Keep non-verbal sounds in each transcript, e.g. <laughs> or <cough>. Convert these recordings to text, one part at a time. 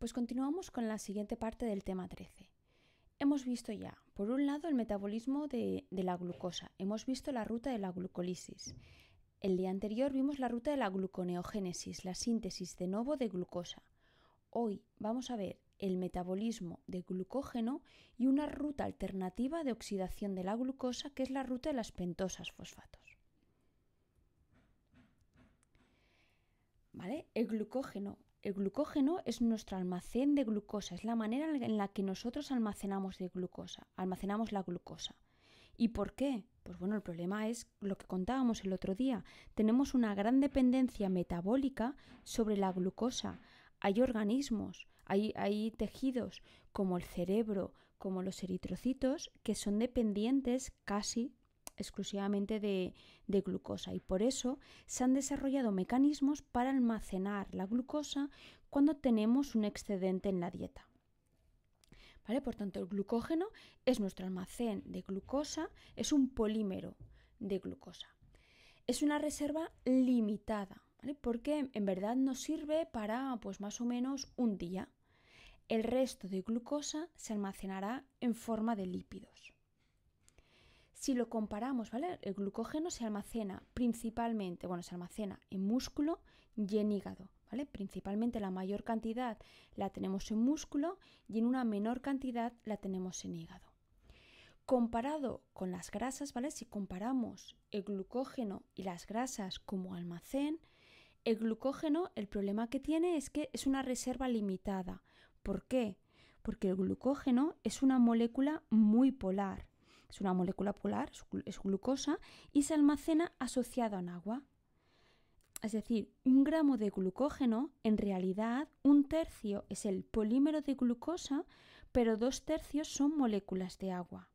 Pues continuamos con la siguiente parte del tema 13. Hemos visto ya, por un lado, el metabolismo de, la glucosa, hemos visto la ruta de la glucolisis. El día anterior vimos la ruta de la gluconeogénesis, la síntesis de nuevo de glucosa. Hoy vamos a ver el metabolismo de glucógeno y una ruta alternativa de oxidación de la glucosa, que es la ruta de las pentosas fosfatos. ¿Vale? El glucógeno el glucógeno es nuestro almacén de glucosa, es la manera en la que nosotros almacenamos de glucosa, almacenamos la glucosa. ¿Y por qué? Pues bueno, el problema es lo que contábamos el otro día. Tenemos una gran dependencia metabólica sobre la glucosa. Hay organismos, hay, hay tejidos como el cerebro, como los eritrocitos, que son dependientes casi exclusivamente de, glucosa y por eso se han desarrollado mecanismos para almacenar la glucosa cuando tenemos un excedente en la dieta. ¿Vale? Por tanto, el glucógeno es nuestro almacén de glucosa, es un polímero de glucosa. Es una reserva limitada, porque en verdad nos sirve para pues, más o menos un día. El resto de glucosa se almacenará en forma de lípidos. Si lo comparamos, ¿vale? El glucógeno se almacena principalmente, bueno, se almacena en músculo y en hígado, ¿vale? Principalmente la mayor cantidad la tenemos en músculo y en una menor cantidad la tenemos en hígado. Comparado con las grasas, ¿vale? Si comparamos el glucógeno y las grasas como almacén, el glucógeno, el problema que tiene es que es una reserva limitada. ¿Por qué? Porque el glucógeno es una molécula muy polar es una molécula polar, es glucosa, y se almacena asociada a agua. Es decir, un gramo de glucógeno, en realidad un tercio es el polímero de glucosa, pero dos tercios son moléculas de agua.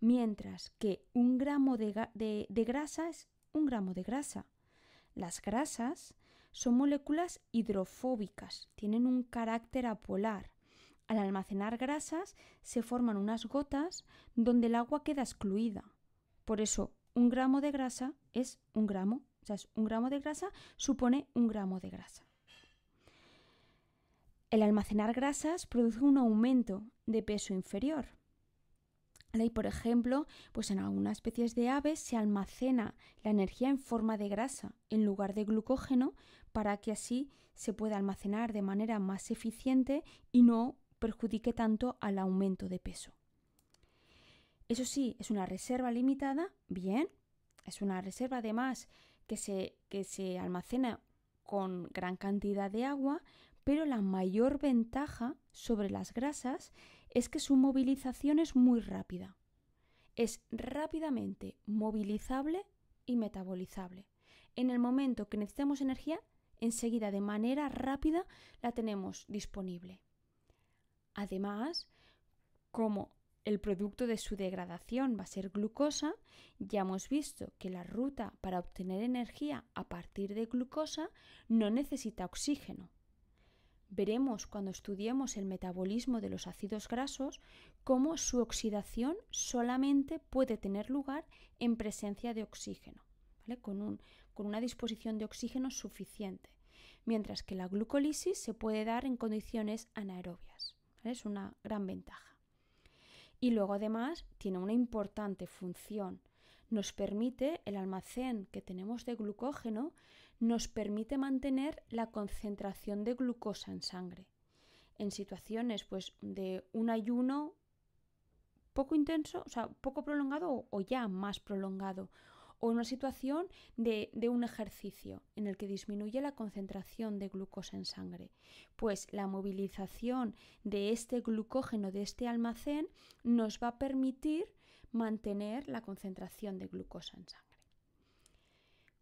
Mientras que un gramo de, de grasa es un gramo de grasa. Las grasas son moléculas hidrofóbicas, tienen un carácter apolar. Al almacenar grasas se forman unas gotas donde el agua queda excluida. Por eso, un gramo de grasa es un gramo. O sea, un gramo de grasa supone un gramo de grasa. El almacenar grasas produce un aumento de peso inferior. por ejemplo, pues en algunas especies de aves se almacena la energía en forma de grasa en lugar de glucógeno para que así se pueda almacenar de manera más eficiente y no perjudique tanto al aumento de peso. Eso sí, es una reserva limitada, bien, es una reserva además que se, que se almacena con gran cantidad de agua, pero la mayor ventaja sobre las grasas es que su movilización es muy rápida. Es rápidamente movilizable y metabolizable. En el momento que necesitamos energía, enseguida de manera rápida la tenemos disponible. Además, como el producto de su degradación va a ser glucosa, ya hemos visto que la ruta para obtener energía a partir de glucosa no necesita oxígeno. Veremos cuando estudiemos el metabolismo de los ácidos grasos cómo su oxidación solamente puede tener lugar en presencia de oxígeno, con, con una disposición de oxígeno suficiente, mientras que la glucolisis se puede dar en condiciones anaerobias. Es una gran ventaja. Y luego además tiene una importante función. Nos permite, el almacén que tenemos de glucógeno, nos permite mantener la concentración de glucosa en sangre. En situaciones pues, de un ayuno poco intenso, o sea, poco prolongado o ya más prolongado, o en una situación de, un ejercicio en el que disminuye la concentración de glucosa en sangre. Pues la movilización de este glucógeno, de este almacén, nos va a permitir mantener la concentración de glucosa en sangre.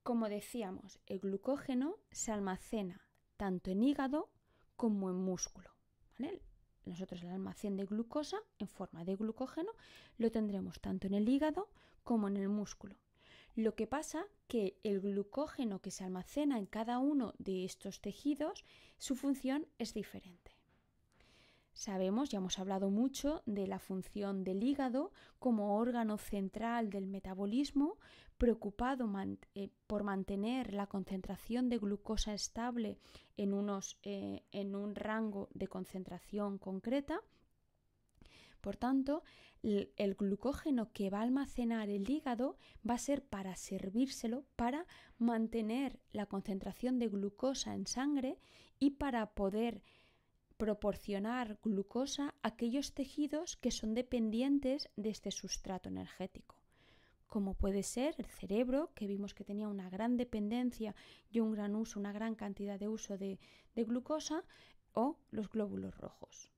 Como decíamos, el glucógeno se almacena tanto en hígado como en músculo. Nosotros el almacén de glucosa en forma de glucógeno lo tendremos tanto en el hígado como en el músculo. Lo que pasa que el glucógeno que se almacena en cada uno de estos tejidos, su función es diferente. Sabemos, ya hemos hablado mucho de la función del hígado como órgano central del metabolismo, preocupado eh, por mantener la concentración de glucosa estable en eh, un rango de concentración concreta por tanto, el, glucógeno que va a almacenar el hígado va a ser para servírselo, para mantener la concentración de glucosa en sangre y para poder proporcionar glucosa a aquellos tejidos que son dependientes de este sustrato energético como puede ser el cerebro, que vimos que tenía una gran dependencia y un gran uso, una gran cantidad de uso de, de glucosa, o los glóbulos rojos.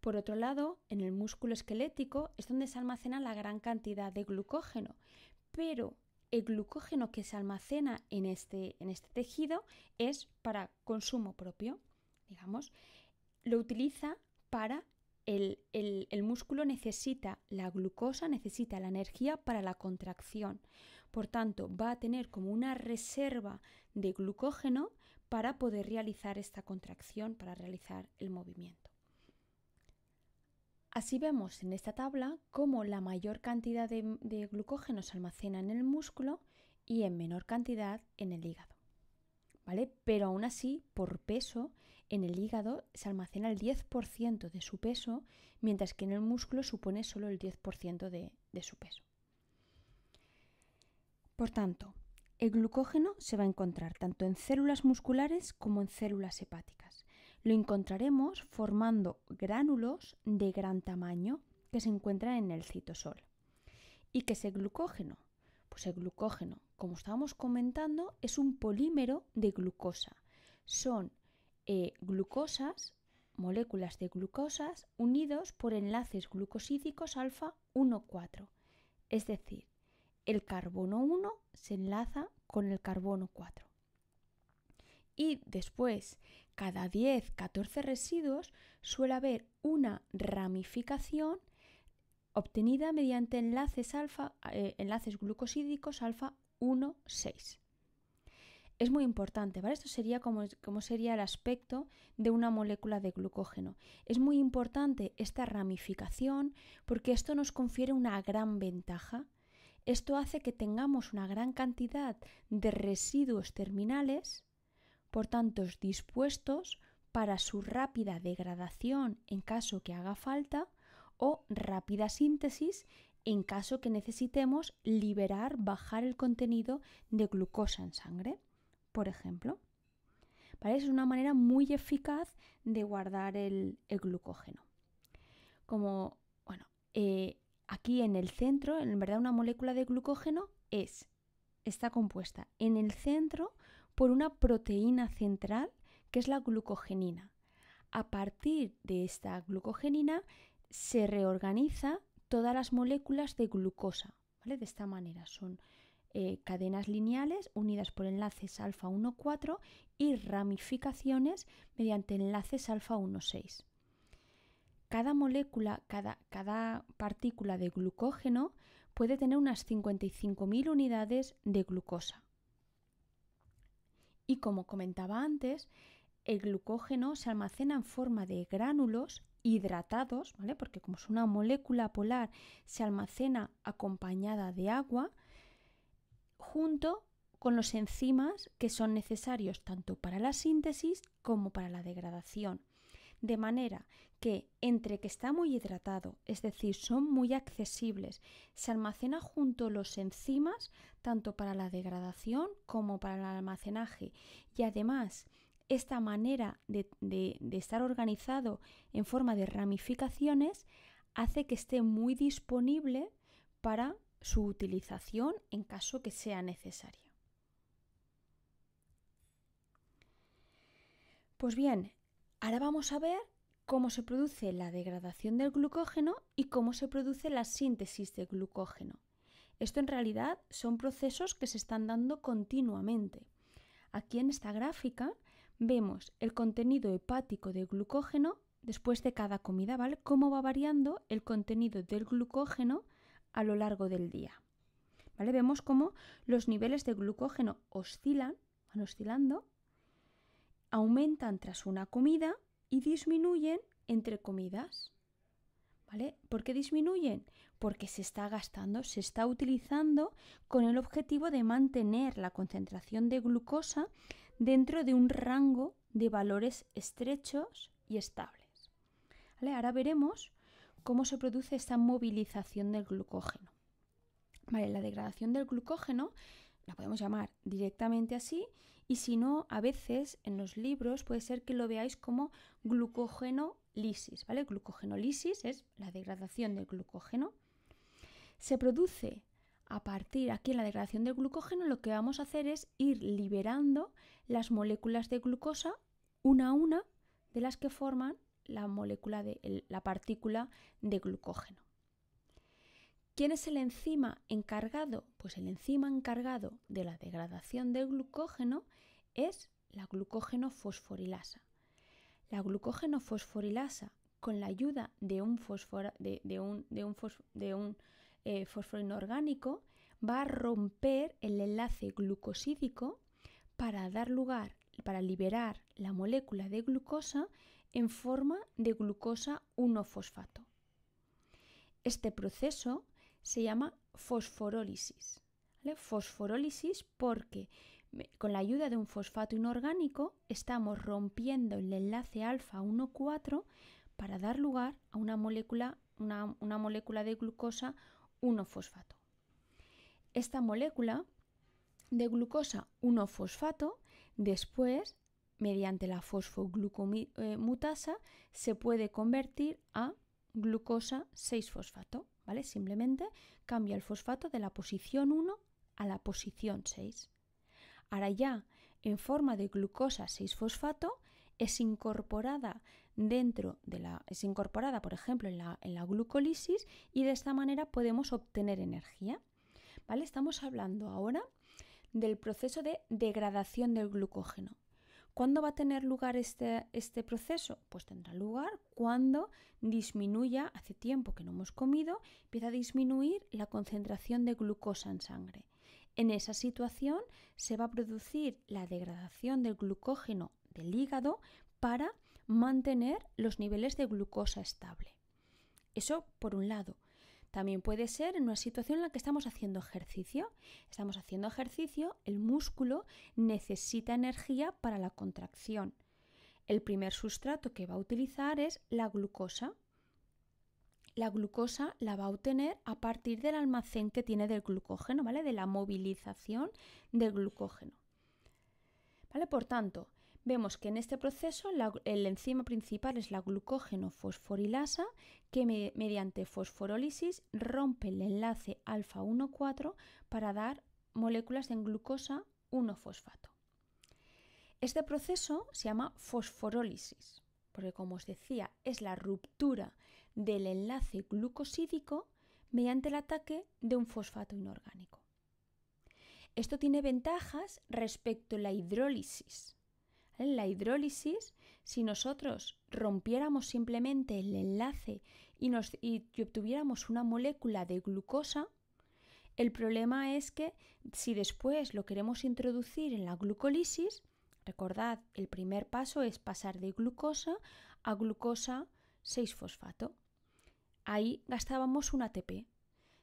Por otro lado, en el músculo esquelético es donde se almacena la gran cantidad de glucógeno, pero el glucógeno que se almacena en este, en este tejido es para consumo propio, digamos. Lo utiliza para el, el, el, músculo necesita la glucosa, necesita la energía para la contracción. Por tanto, va a tener como una reserva de glucógeno para poder realizar esta contracción, para realizar el movimiento. Así vemos en esta tabla cómo la mayor cantidad de, glucógeno se almacena en el músculo y en menor cantidad en el hígado. ¿Vale? Pero aún así, por peso, en el hígado se almacena el 10% de su peso, mientras que en el músculo supone solo el 10% de su peso. Por tanto, el glucógeno se va a encontrar tanto en células musculares como en células hepáticas lo encontraremos formando gránulos de gran tamaño que se encuentran en el citosol. ¿Y qué es el glucógeno? Pues el glucógeno, como estábamos comentando, es un polímero de glucosa. Son eh, glucosas, moléculas de glucosas, unidos por enlaces glucosídicos alfa 1,4. Es decir, el carbono 1 se enlaza con el carbono 4. Y después, cada 10, 14 residuos suele haber una ramificación obtenida mediante enlaces, eh, enlaces glucosídicos alfa 1, 6. Es muy importante, ¿vale? Esto sería como sería el aspecto de una molécula de glucógeno. Es muy importante esta ramificación porque esto nos confiere una gran ventaja. Esto hace que tengamos una gran cantidad de residuos terminales por tanto, dispuestos para su rápida degradación en caso que haga falta o rápida síntesis en caso que necesitemos liberar, bajar el contenido de glucosa en sangre, por ejemplo. parece Es una manera muy eficaz de guardar el, glucógeno. Como, bueno, eh, aquí en el centro, en verdad una molécula de glucógeno es, está compuesta en el centro por una proteína central que es la glucogenina. A partir de esta glucogenina se reorganiza todas las moléculas de glucosa. De esta manera son eh, cadenas lineales unidas por enlaces alfa 1,4 y ramificaciones mediante enlaces alfa 1,6. Cada molécula, cada, cada partícula de glucógeno puede tener unas 55.000 unidades de glucosa. Y como comentaba antes, el glucógeno se almacena en forma de gránulos hidratados, Porque como es una molécula polar, se almacena acompañada de agua junto con los enzimas que son necesarios tanto para la síntesis como para la degradación. De manera que entre que está muy hidratado, es decir, son muy accesibles, se almacena junto los enzimas, tanto para la degradación como para el almacenaje. Y además, esta manera de, de estar organizado en forma de ramificaciones hace que esté muy disponible para su utilización en caso que sea necesario. Pues bien, Ahora vamos a ver cómo se produce la degradación del glucógeno y cómo se produce la síntesis de glucógeno. Esto en realidad son procesos que se están dando continuamente. Aquí en esta gráfica vemos el contenido hepático de glucógeno después de cada comida, ¿vale? Cómo va variando el contenido del glucógeno a lo largo del día. ¿Vale? Vemos cómo los niveles de glucógeno oscilan, van oscilando aumentan tras una comida y disminuyen entre comidas. ¿Vale? ¿Por qué disminuyen? Porque se está gastando, se está utilizando con el objetivo de mantener la concentración de glucosa dentro de un rango de valores estrechos y estables. Ahora veremos cómo se produce esta movilización del glucógeno. la degradación del glucógeno la podemos llamar directamente así y si no, a veces en los libros puede ser que lo veáis como lisis, ¿vale? Glucogenolisis es la degradación del glucógeno. Se produce a partir aquí en la degradación del glucógeno, lo que vamos a hacer es ir liberando las moléculas de glucosa una a una de las que forman la molécula de la partícula de glucógeno. ¿Quién es el enzima encargado? Pues el enzima encargado de la degradación del glucógeno es la glucógeno fosforilasa. La glucógeno fosforilasa, con la ayuda de un, fosforo de, un, eh, inorgánico, va a romper el enlace glucosídico para dar lugar, para liberar la molécula de glucosa en forma de glucosa 1-fosfato. Este proceso se llama fosforólisis. Fosforólisis porque con la ayuda de un fosfato inorgánico estamos rompiendo el enlace alfa 1,4 para dar lugar a una molécula, una, una molécula de glucosa 1-fosfato. Esta molécula de glucosa 1-fosfato después mediante la fosfoglucomutasa eh, se puede convertir a glucosa 6-fosfato. Simplemente cambia el fosfato de la posición 1 a la posición 6. Ahora ya, en forma de glucosa 6-fosfato, es incorporada dentro de la, es incorporada, por ejemplo, en la, en glucolisis y de esta manera podemos obtener energía. ¿Vale? Estamos hablando ahora del proceso de degradación del glucógeno. ¿Cuándo va a tener lugar este, este proceso? Pues tendrá lugar cuando disminuya, hace tiempo que no hemos comido, empieza a disminuir la concentración de glucosa en sangre. En esa situación se va a producir la degradación del glucógeno del hígado para mantener los niveles de glucosa estable. Eso por un lado. También puede ser en una situación en la que estamos haciendo ejercicio. Estamos haciendo ejercicio, el músculo necesita energía para la contracción. El primer sustrato que va a utilizar es la glucosa. La glucosa la va a obtener a partir del almacén que tiene del glucógeno, ¿vale? De la movilización del glucógeno. ¿Vale? Por tanto, Vemos que en este proceso el enzima principal es la glucógeno fosforilasa que mediante fosforólisis rompe el enlace alfa-1,4 para dar moléculas en glucosa 1-fosfato. Este proceso se llama fosforólisis, porque como os decía, es la ruptura del enlace glucosídico mediante el ataque de un fosfato inorgánico. Esto tiene ventajas respecto a la hidrólisis, en la hidrólisis, si nosotros rompiéramos simplemente el enlace y, nos, obtuviéramos una molécula de glucosa, el problema es que si después lo queremos introducir en la glucolisis, recordad, el primer paso es pasar de glucosa a glucosa 6-fosfato. Ahí gastábamos un ATP.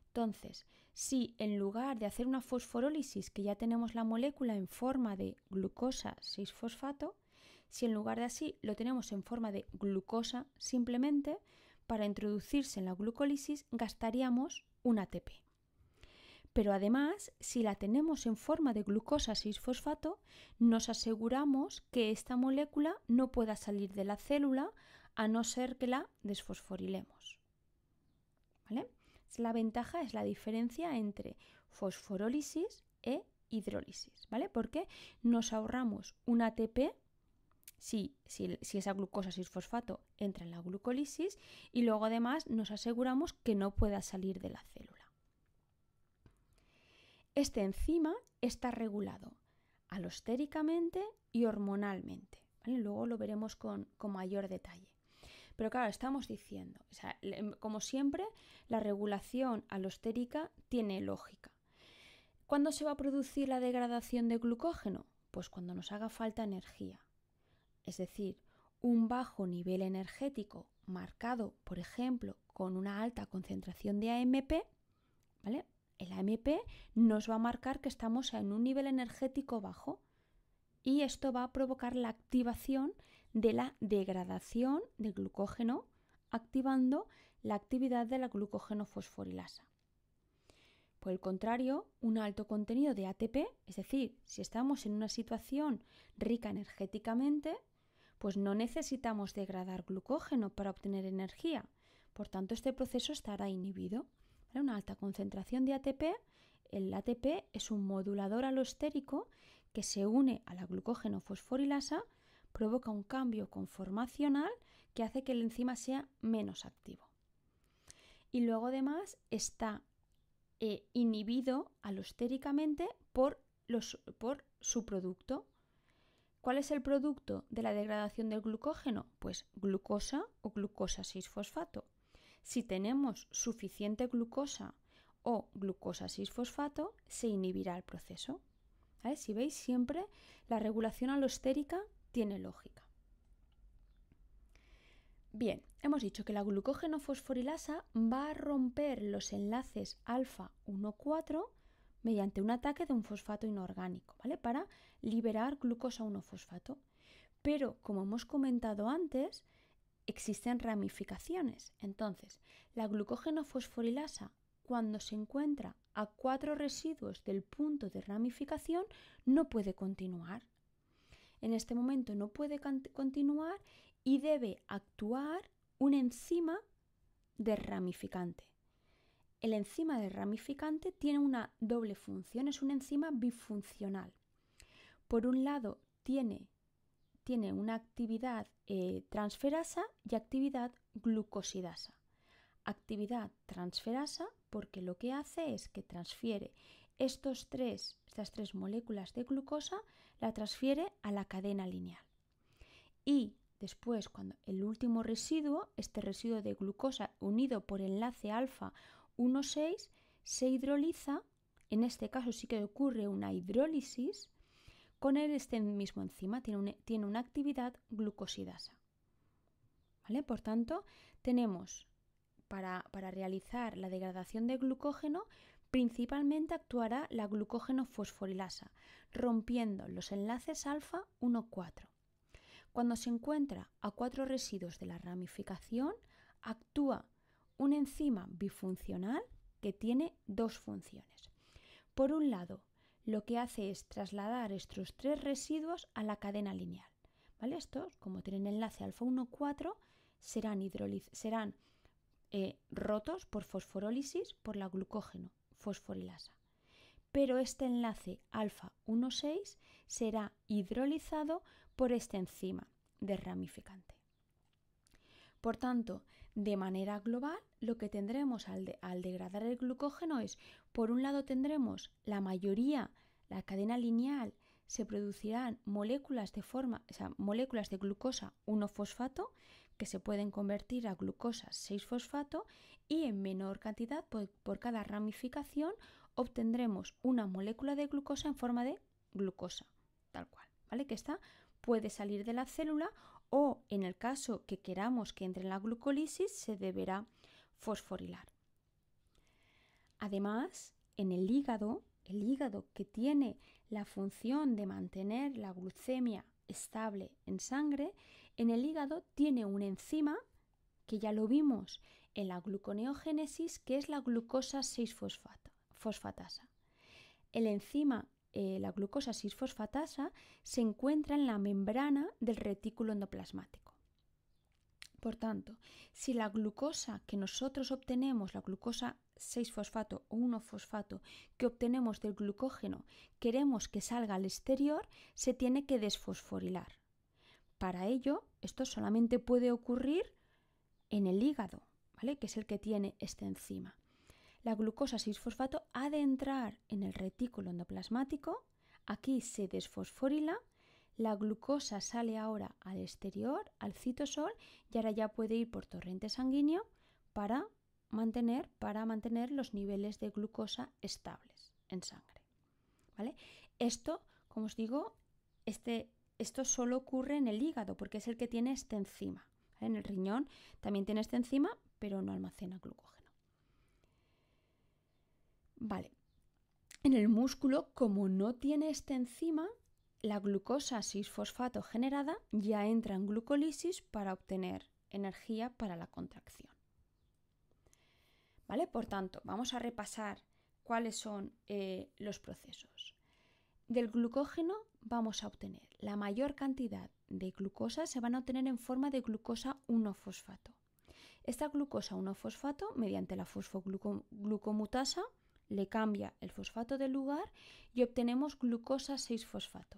Entonces, si en lugar de hacer una fosforólisis, que ya tenemos la molécula en forma de glucosa 6-fosfato, si en lugar de así lo tenemos en forma de glucosa simplemente, para introducirse en la glucólisis gastaríamos un ATP. Pero además, si la tenemos en forma de glucosa 6-fosfato, nos aseguramos que esta molécula no pueda salir de la célula a no ser que la desfosforilemos. ¿Vale? La ventaja es la diferencia entre fosforólisis e hidrólisis, ¿vale? Porque nos ahorramos un ATP si, esa glucosa, si es fosfato, entra en la glucólisis y luego además nos aseguramos que no pueda salir de la célula. Este enzima está regulado alostéricamente y hormonalmente. Luego lo veremos con mayor detalle. Pero claro, estamos diciendo, como siempre, la regulación alostérica tiene lógica. ¿Cuándo se va a producir la degradación de glucógeno? Pues cuando nos haga falta energía. Es decir, un bajo nivel energético marcado, por ejemplo, con una alta concentración de AMP, ¿vale? El AMP nos va a marcar que estamos en un nivel energético bajo y esto va a provocar la activación de la degradación del glucógeno, activando la actividad de la glucógeno fosforilasa. Por el contrario, un alto contenido de ATP, es decir, si estamos en una situación rica energéticamente, pues no necesitamos degradar glucógeno para obtener energía. Por tanto, este proceso estará inhibido. Una alta concentración de ATP, el ATP es un modulador alostérico que se une a la glucógeno fosforilasa provoca un cambio conformacional que hace que el enzima sea menos activo. Y luego además está eh, inhibido alostéricamente por, su producto. ¿Cuál es el producto de la degradación del glucógeno? Pues glucosa o glucosa 6-fosfato. Si tenemos suficiente glucosa o glucosa 6-fosfato, se inhibirá el proceso. Si veis siempre, la regulación alostérica tiene lógica. Bien, hemos dicho que la glucógeno fosforilasa va a romper los enlaces alfa 1,4 mediante un ataque de un fosfato inorgánico, ¿vale? Para liberar glucosa 1-fosfato. Pero, como hemos comentado antes, existen ramificaciones. Entonces, la glucógeno fosforilasa, cuando se encuentra a cuatro residuos del punto de ramificación, no puede continuar en este momento no puede continuar y debe actuar un enzima de ramificante. El enzima de ramificante tiene una doble función, es una enzima bifuncional. Por un lado, tiene, tiene una actividad eh, transferasa y actividad glucosidasa. Actividad transferasa porque lo que hace es que transfiere estas tres moléculas de glucosa la transfiere a la cadena lineal. Y después, cuando el último residuo, este residuo de glucosa unido por enlace alfa 1,6, se hidroliza, en este caso sí que ocurre una hidrólisis, con este mismo enzima, tiene, una actividad glucosidasa. Por tanto, tenemos para, para realizar la degradación de glucógeno Principalmente actuará la glucógeno fosforilasa, rompiendo los enlaces alfa 1,4. Cuando se encuentra a cuatro residuos de la ramificación, actúa una enzima bifuncional que tiene dos funciones. Por un lado, lo que hace es trasladar estos tres residuos a la cadena lineal. ¿Vale? Estos, como tienen enlace alfa 1,4, serán, serán eh, rotos por fosforólisis por la glucógeno fosforilasa. Pero este enlace alfa-1,6 será hidrolizado por esta enzima de ramificante. Por tanto, de manera global, lo que tendremos al, degradar el glucógeno es, por un lado tendremos la mayoría, la cadena lineal, se producirán moléculas de forma, moléculas de glucosa 1-fosfato que se pueden convertir a glucosa 6-fosfato y en menor cantidad por, cada ramificación obtendremos una molécula de glucosa en forma de glucosa, tal cual, ¿vale? Que esta puede salir de la célula o en el caso que queramos que entre en la glucolisis se deberá fosforilar. Además, en el hígado, el hígado que tiene la función de mantener la glucemia estable en sangre, en el hígado tiene una enzima que ya lo vimos en la gluconeogénesis, que es la glucosa 6-fosfatasa. El enzima, eh, la glucosa 6-fosfatasa, se encuentra en la membrana del retículo endoplasmático. Por tanto, si la glucosa que nosotros obtenemos, la glucosa 6-fosfato o 1-fosfato que obtenemos del glucógeno, queremos que salga al exterior, se tiene que desfosforilar. Para ello, esto solamente puede ocurrir en el hígado, ¿vale? Que es el que tiene esta enzima. La glucosa 6-fosfato ha de entrar en el retículo endoplasmático, aquí se desfosforila, la glucosa sale ahora al exterior, al citosol, y ahora ya puede ir por torrente sanguíneo para mantener, para mantener los niveles de glucosa estables en sangre. ¿Vale? Esto, como os digo, este esto solo ocurre en el hígado, porque es el que tiene esta enzima. En el riñón también tiene esta enzima, pero no almacena glucógeno. Vale. En el músculo, como no tiene esta enzima, la glucosa 6-fosfato generada ya entra en glucolisis para obtener energía para la contracción. ¿Vale? Por tanto, vamos a repasar cuáles son eh, los procesos del glucógeno vamos a obtener la mayor cantidad de glucosa, se van a obtener en forma de glucosa 1-fosfato. Esta glucosa 1-fosfato, mediante la fosfoglucomutasa, le cambia el fosfato del lugar y obtenemos glucosa 6-fosfato.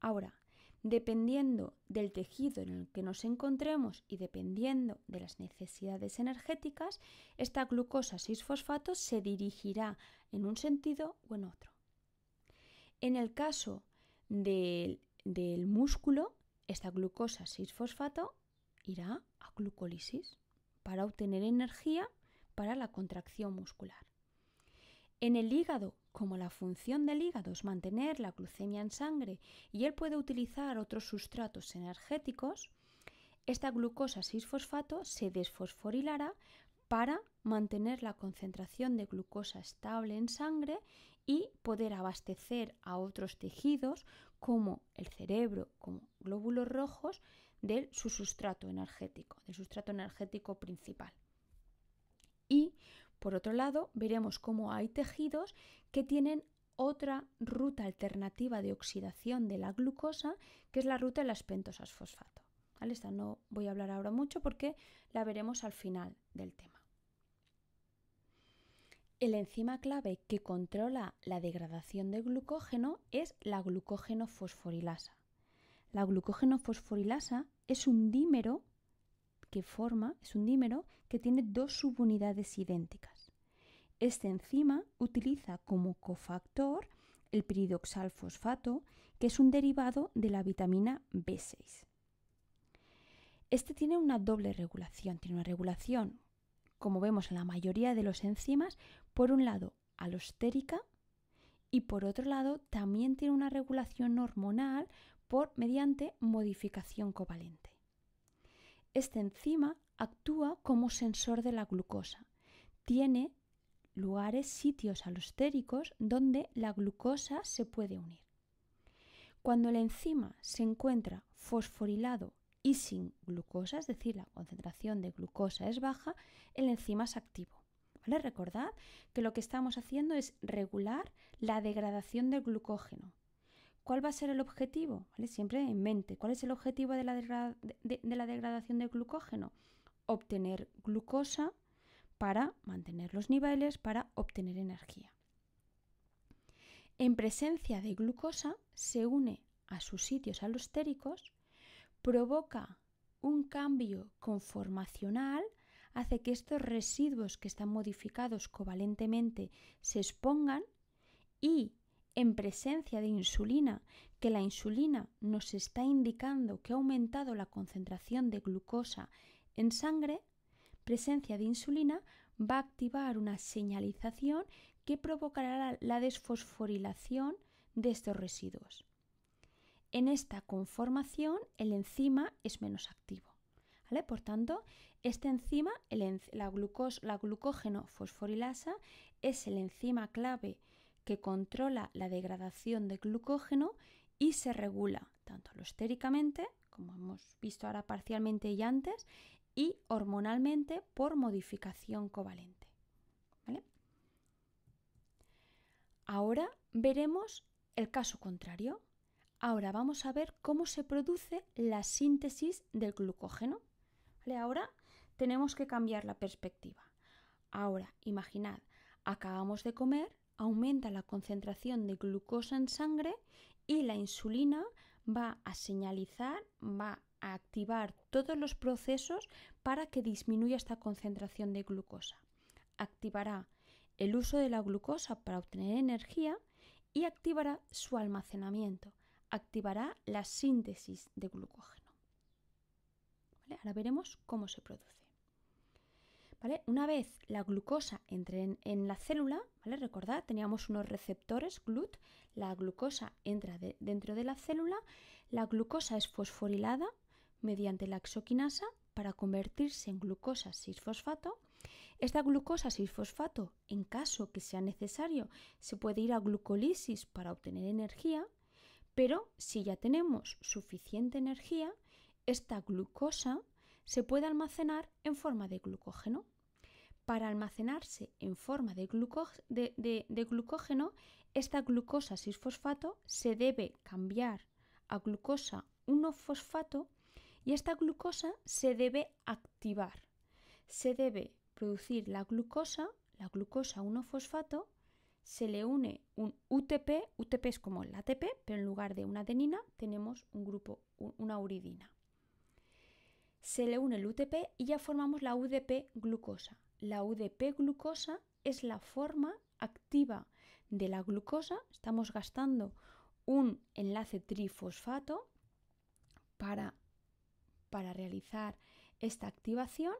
Ahora, dependiendo del tejido en el que nos encontremos y dependiendo de las necesidades energéticas, esta glucosa 6-fosfato se dirigirá en un sentido o en otro. En el caso del, músculo, esta glucosa 6-fosfato irá a glucólisis para obtener energía para la contracción muscular. En el hígado, como la función del hígado es mantener la glucemia en sangre y él puede utilizar otros sustratos energéticos, esta glucosa 6-fosfato se desfosforilará para mantener la concentración de glucosa estable en sangre y poder abastecer a otros tejidos como el cerebro, como glóbulos rojos, de su sustrato energético, del sustrato energético principal. Y por otro lado, veremos cómo hay tejidos que tienen otra ruta alternativa de oxidación de la glucosa, que es la ruta de las pentosas fosfato. Esta no voy a hablar ahora mucho porque la veremos al final del tema. El enzima clave que controla la degradación de glucógeno es la glucógeno fosforilasa. La glucógeno fosforilasa es un dímero que forma, es un dímero que tiene dos subunidades idénticas. Esta enzima utiliza como cofactor el piridoxal fosfato, que es un derivado de la vitamina B6. Este tiene una doble regulación, tiene una regulación, como vemos en la mayoría de los enzimas, por un lado, alostérica y por otro lado, también tiene una regulación hormonal por, mediante modificación covalente. Esta enzima actúa como sensor de la glucosa. Tiene lugares, sitios alostéricos donde la glucosa se puede unir. Cuando la enzima se encuentra fosforilado y sin glucosa, es decir, la concentración de glucosa es baja, el enzima es activo. Recordad que lo que estamos haciendo es regular la degradación del glucógeno. ¿Cuál va a ser el objetivo? Siempre en mente, ¿cuál es el objetivo de la, la degradación del glucógeno? Obtener glucosa para mantener los niveles, para obtener energía. En presencia de glucosa se une a sus sitios alostéricos, provoca un cambio conformacional hace que estos residuos que están modificados covalentemente se expongan y en presencia de insulina, que la insulina nos está indicando que ha aumentado la concentración de glucosa en sangre, presencia de insulina va a activar una señalización que provocará la desfosforilación de estos residuos. En esta conformación el enzima es menos activo. Por tanto, esta enzima, la, glucógeno fosforilasa, es el enzima clave que controla la degradación de glucógeno y se regula tanto alostéricamente, como hemos visto ahora parcialmente y antes, y hormonalmente por modificación covalente. Ahora veremos el caso contrario. Ahora vamos a ver cómo se produce la síntesis del glucógeno. Ahora tenemos que cambiar la perspectiva. Ahora, imaginad, acabamos de comer, aumenta la concentración de glucosa en sangre y la insulina va a señalizar, va a activar todos los procesos para que disminuya esta concentración de glucosa. Activará el uso de la glucosa para obtener energía y activará su almacenamiento, activará la síntesis de glucógeno. Ahora veremos cómo se produce. Una vez la glucosa entre en, la célula, ¿vale? Recordad, teníamos unos receptores GLUT, la glucosa entra dentro de la célula, la glucosa es fosforilada mediante la exoquinasa para convertirse en glucosa 6-fosfato. Esta glucosa 6-fosfato, en caso que sea necesario, se puede ir a glucolisis para obtener energía, pero si ya tenemos suficiente energía, esta glucosa se puede almacenar en forma de glucógeno para almacenarse en forma de, glucógeno, esta glucosa 6-fosfato se debe cambiar a glucosa 1-fosfato y esta glucosa se debe activar. Se debe producir la glucosa, la glucosa 1-fosfato, se le une un UTP, UTP es como la ATP, pero en lugar de una adenina tenemos un grupo, una uridina se le une el UTP y ya formamos la UDP glucosa. La UDP glucosa es la forma activa de la glucosa. Estamos gastando un enlace trifosfato para, para realizar esta activación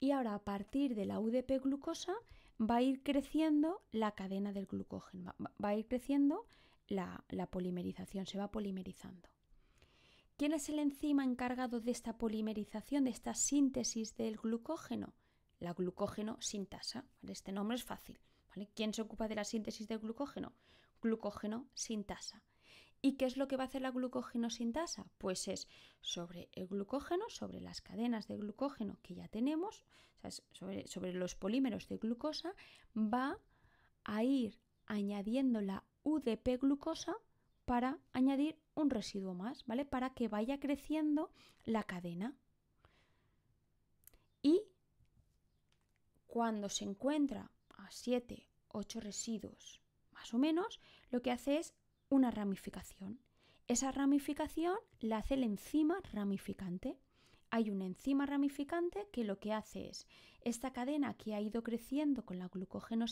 y ahora a partir de la UDP glucosa va a ir creciendo la cadena del glucógeno, va, a ir creciendo la polimerización, se va polimerizando. ¿Quién es el enzima encargado de esta polimerización, de esta síntesis del glucógeno? La glucógeno sintasa. tasa. Este nombre es fácil. ¿Quién se ocupa de la síntesis del glucógeno? Glucógeno sintasa. ¿Y qué es lo que va a hacer la glucógeno sintasa? Pues es sobre el glucógeno, sobre las cadenas de glucógeno que ya tenemos, sobre los polímeros de glucosa, va a ir añadiendo la UDP glucosa para añadir un residuo más, ¿vale? Para que vaya creciendo la cadena. Y cuando se encuentra a 7, 8 residuos más o menos, lo que hace es una ramificación. Esa ramificación la hace la enzima ramificante. Hay una enzima ramificante que lo que hace es esta cadena que ha ido creciendo con la glucógeno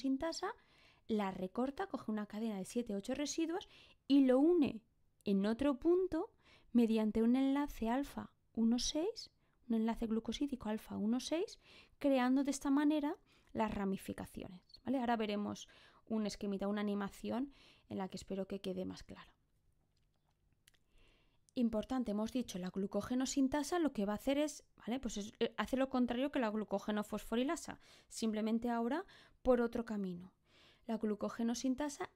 la recorta, coge una cadena de 7-8 residuos y lo une en otro punto mediante un enlace alfa 1,6, un enlace glucosídico alfa 1,6, creando de esta manera las ramificaciones. ¿vale? Ahora veremos un esquemita, una animación en la que espero que quede más claro. Importante, hemos dicho, la glucógeno-sintasa lo que va a hacer es, ¿vale? Pues eh, hace lo contrario que la glucógeno-fosforilasa, simplemente ahora por otro camino. La glucógeno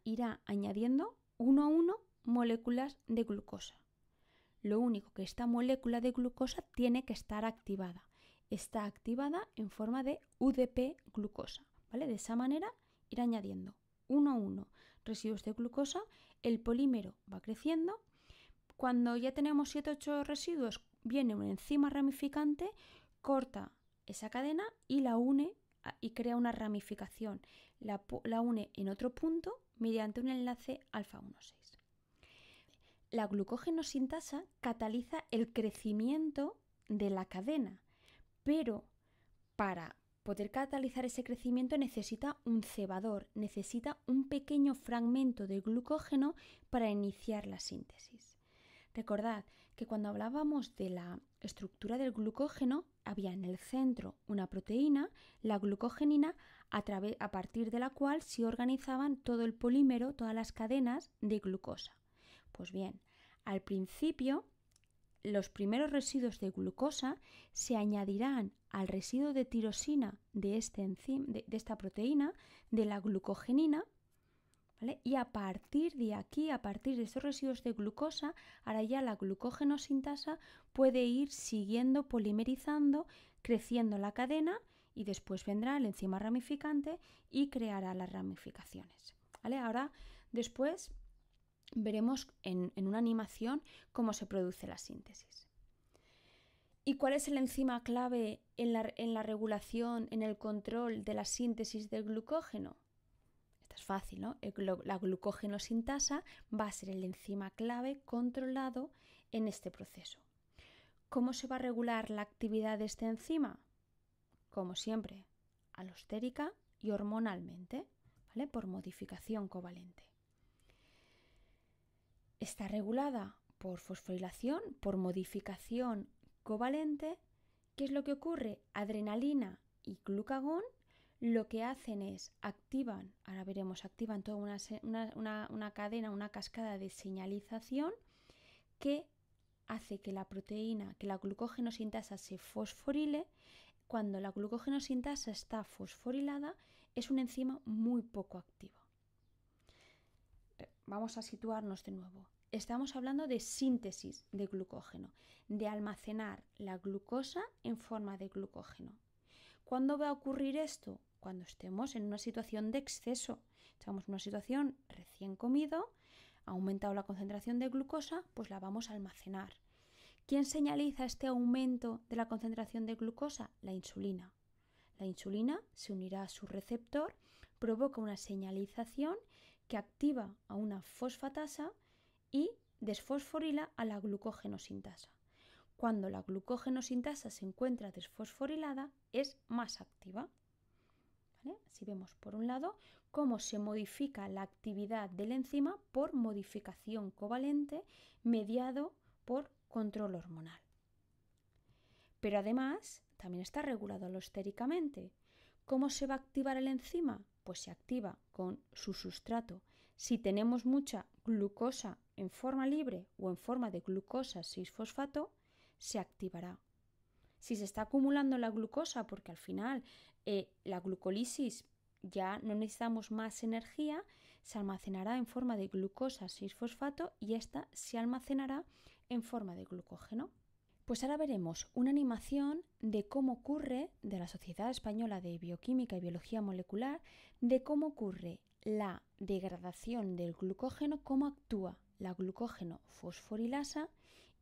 irá añadiendo 1 a 1 moléculas de glucosa. Lo único que esta molécula de glucosa tiene que estar activada. Está activada en forma de UDP glucosa. ¿vale? De esa manera ir añadiendo 1 a 1 residuos de glucosa, el polímero va creciendo. Cuando ya tenemos 7-8 residuos, viene una enzima ramificante, corta esa cadena y la une y crea una ramificación. la une en otro punto mediante un enlace alfa 1,6. La sintasa cataliza el crecimiento de la cadena, pero para poder catalizar ese crecimiento necesita un cebador, necesita un pequeño fragmento de glucógeno para iniciar la síntesis. Recordad que cuando hablábamos de la estructura del glucógeno, había en el centro una proteína, la glucogenina, a, partir de la cual se organizaban todo el polímero, todas las cadenas de glucosa. Pues bien, al principio los primeros residuos de glucosa se añadirán al residuo de tirosina de, este de, esta proteína, de la glucogenina, y a partir de aquí, a partir de estos residuos de glucosa, ahora ya la sintasa puede ir siguiendo, polimerizando, creciendo la cadena y después vendrá el enzima ramificante y creará las ramificaciones. Ahora, después veremos en, una animación cómo se produce la síntesis. ¿Y cuál es el enzima clave en la, regulación, en el control de la síntesis del glucógeno? Esto es fácil, ¿no? La la glucógenosintasa va a ser el enzima clave controlado en este proceso. ¿Cómo se va a regular la actividad de esta enzima? como siempre, alostérica y hormonalmente, ¿vale? Por modificación covalente. Está regulada por fosforilación, por modificación covalente. ¿Qué es lo que ocurre? Adrenalina y glucagón lo que hacen es activan, ahora veremos, activan toda una, una cadena, una cascada de señalización que hace que la proteína, que la glucógeno sintasa se fosforile cuando la sintasa está fosforilada, es una enzima muy poco activa. Eh, vamos a situarnos de nuevo. Estamos hablando de síntesis de glucógeno, de almacenar la glucosa en forma de glucógeno. ¿Cuándo va a ocurrir esto? Cuando estemos en una situación de exceso. Estamos en una situación recién comido, ha aumentado la concentración de glucosa, pues la vamos a almacenar. ¿Quién señaliza este aumento de la concentración de glucosa? La insulina. La insulina se unirá a su receptor, provoca una señalización que activa a una fosfatasa y desfosforila a la sintasa. Cuando la sintasa se encuentra desfosforilada, es más activa. Si Así vemos, por un lado, cómo se modifica la actividad de la enzima por modificación covalente mediado por control hormonal. Pero además, también está regulado alostéricamente. ¿Cómo se va a activar el enzima? Pues se activa con su sustrato. Si tenemos mucha glucosa en forma libre o en forma de glucosa 6-fosfato, se activará. Si se está acumulando la glucosa, porque al final eh, la glucolisis ya no necesitamos más energía, se almacenará en forma de glucosa 6-fosfato y esta se almacenará en forma de glucógeno. Pues ahora veremos una animación de cómo ocurre, de la Sociedad Española de Bioquímica y Biología Molecular, de cómo ocurre la degradación del glucógeno, cómo actúa la glucógeno fosforilasa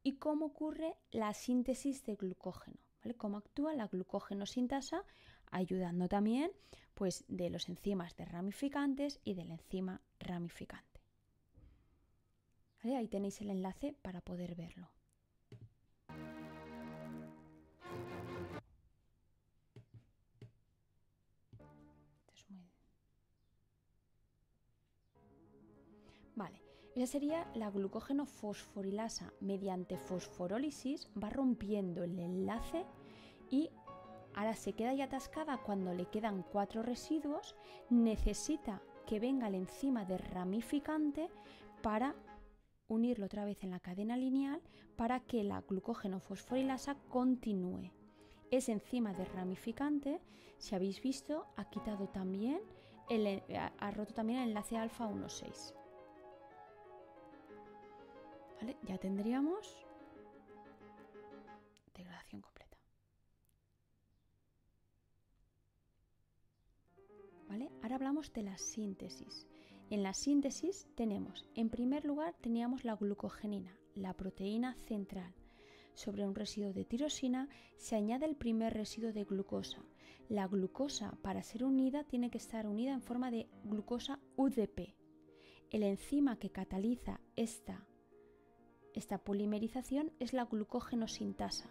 y cómo ocurre la síntesis de glucógeno. cómo actúa la glucógeno-sintasa, ayudando también pues, de los enzimas de ramificantes y de la enzima ramificante. Ahí tenéis el enlace para poder verlo. Vale, esa sería la glucógeno fosforilasa. Mediante fosforólisis va rompiendo el enlace y ahora se queda ya atascada cuando le quedan cuatro residuos. Necesita que venga la enzima de ramificante para unirlo otra vez en la cadena lineal para que la glucógeno fosforilasa continúe. Es enzima de ramificante, si habéis visto, ha quitado también, ha roto también el enlace alfa 1,6. ¿Vale? Ya tendríamos degradación completa. ¿Vale? Ahora hablamos de la síntesis. En la síntesis tenemos, en primer lugar, teníamos la glucogenina, la proteína central. Sobre un residuo de tirosina se añade el primer residuo de glucosa. La glucosa, para ser unida, tiene que estar unida en forma de glucosa UDP. El enzima que cataliza esta, esta polimerización es la glucogenosintasa.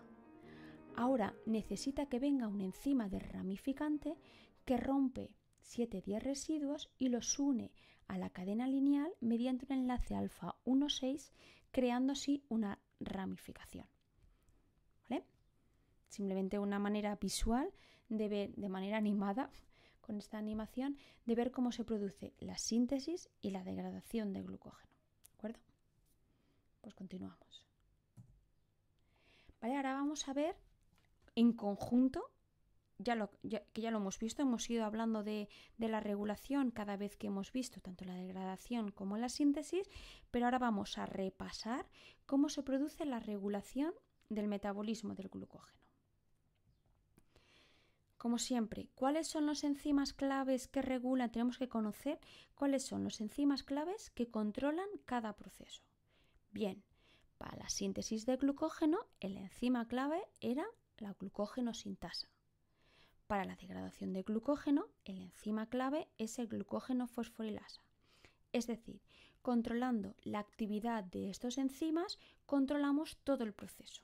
Ahora necesita que venga un enzima de ramificante que rompe 7-10 residuos y los une a la cadena lineal mediante un enlace alfa 1,6 creando así una ramificación. Simplemente una manera visual de ver de manera animada <laughs> con esta animación de ver cómo se produce la síntesis y la degradación de glucógeno. ¿De acuerdo? Pues continuamos. Vale, ahora vamos a ver en conjunto que ya lo hemos visto, hemos ido hablando de, la regulación cada vez que hemos visto tanto la degradación como la síntesis, pero ahora vamos a repasar cómo se produce la regulación del metabolismo del glucógeno. Como siempre, ¿cuáles son los enzimas claves que regulan? Tenemos que conocer cuáles son los enzimas claves que controlan cada proceso. Bien, para la síntesis de glucógeno, el enzima clave era la glucógeno sintasa. Para la degradación de glucógeno, el enzima clave es el glucógeno fosforilasa. Es decir, controlando la actividad de estos enzimas, controlamos todo el proceso.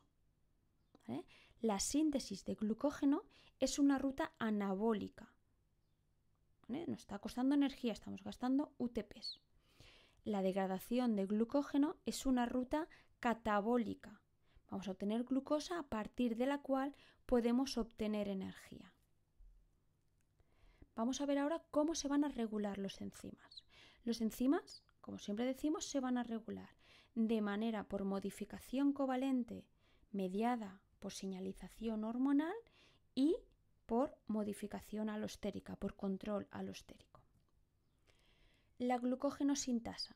La síntesis de glucógeno es una ruta anabólica. Nos está costando energía, estamos gastando UTPs. La degradación de glucógeno es una ruta catabólica. Vamos a obtener glucosa a partir de la cual podemos obtener energía. Vamos a ver ahora cómo se van a regular los enzimas. Los enzimas, como siempre decimos, se van a regular de manera por modificación covalente mediada por señalización hormonal y por modificación alostérica, por control alostérico. La glucógeno sintasa,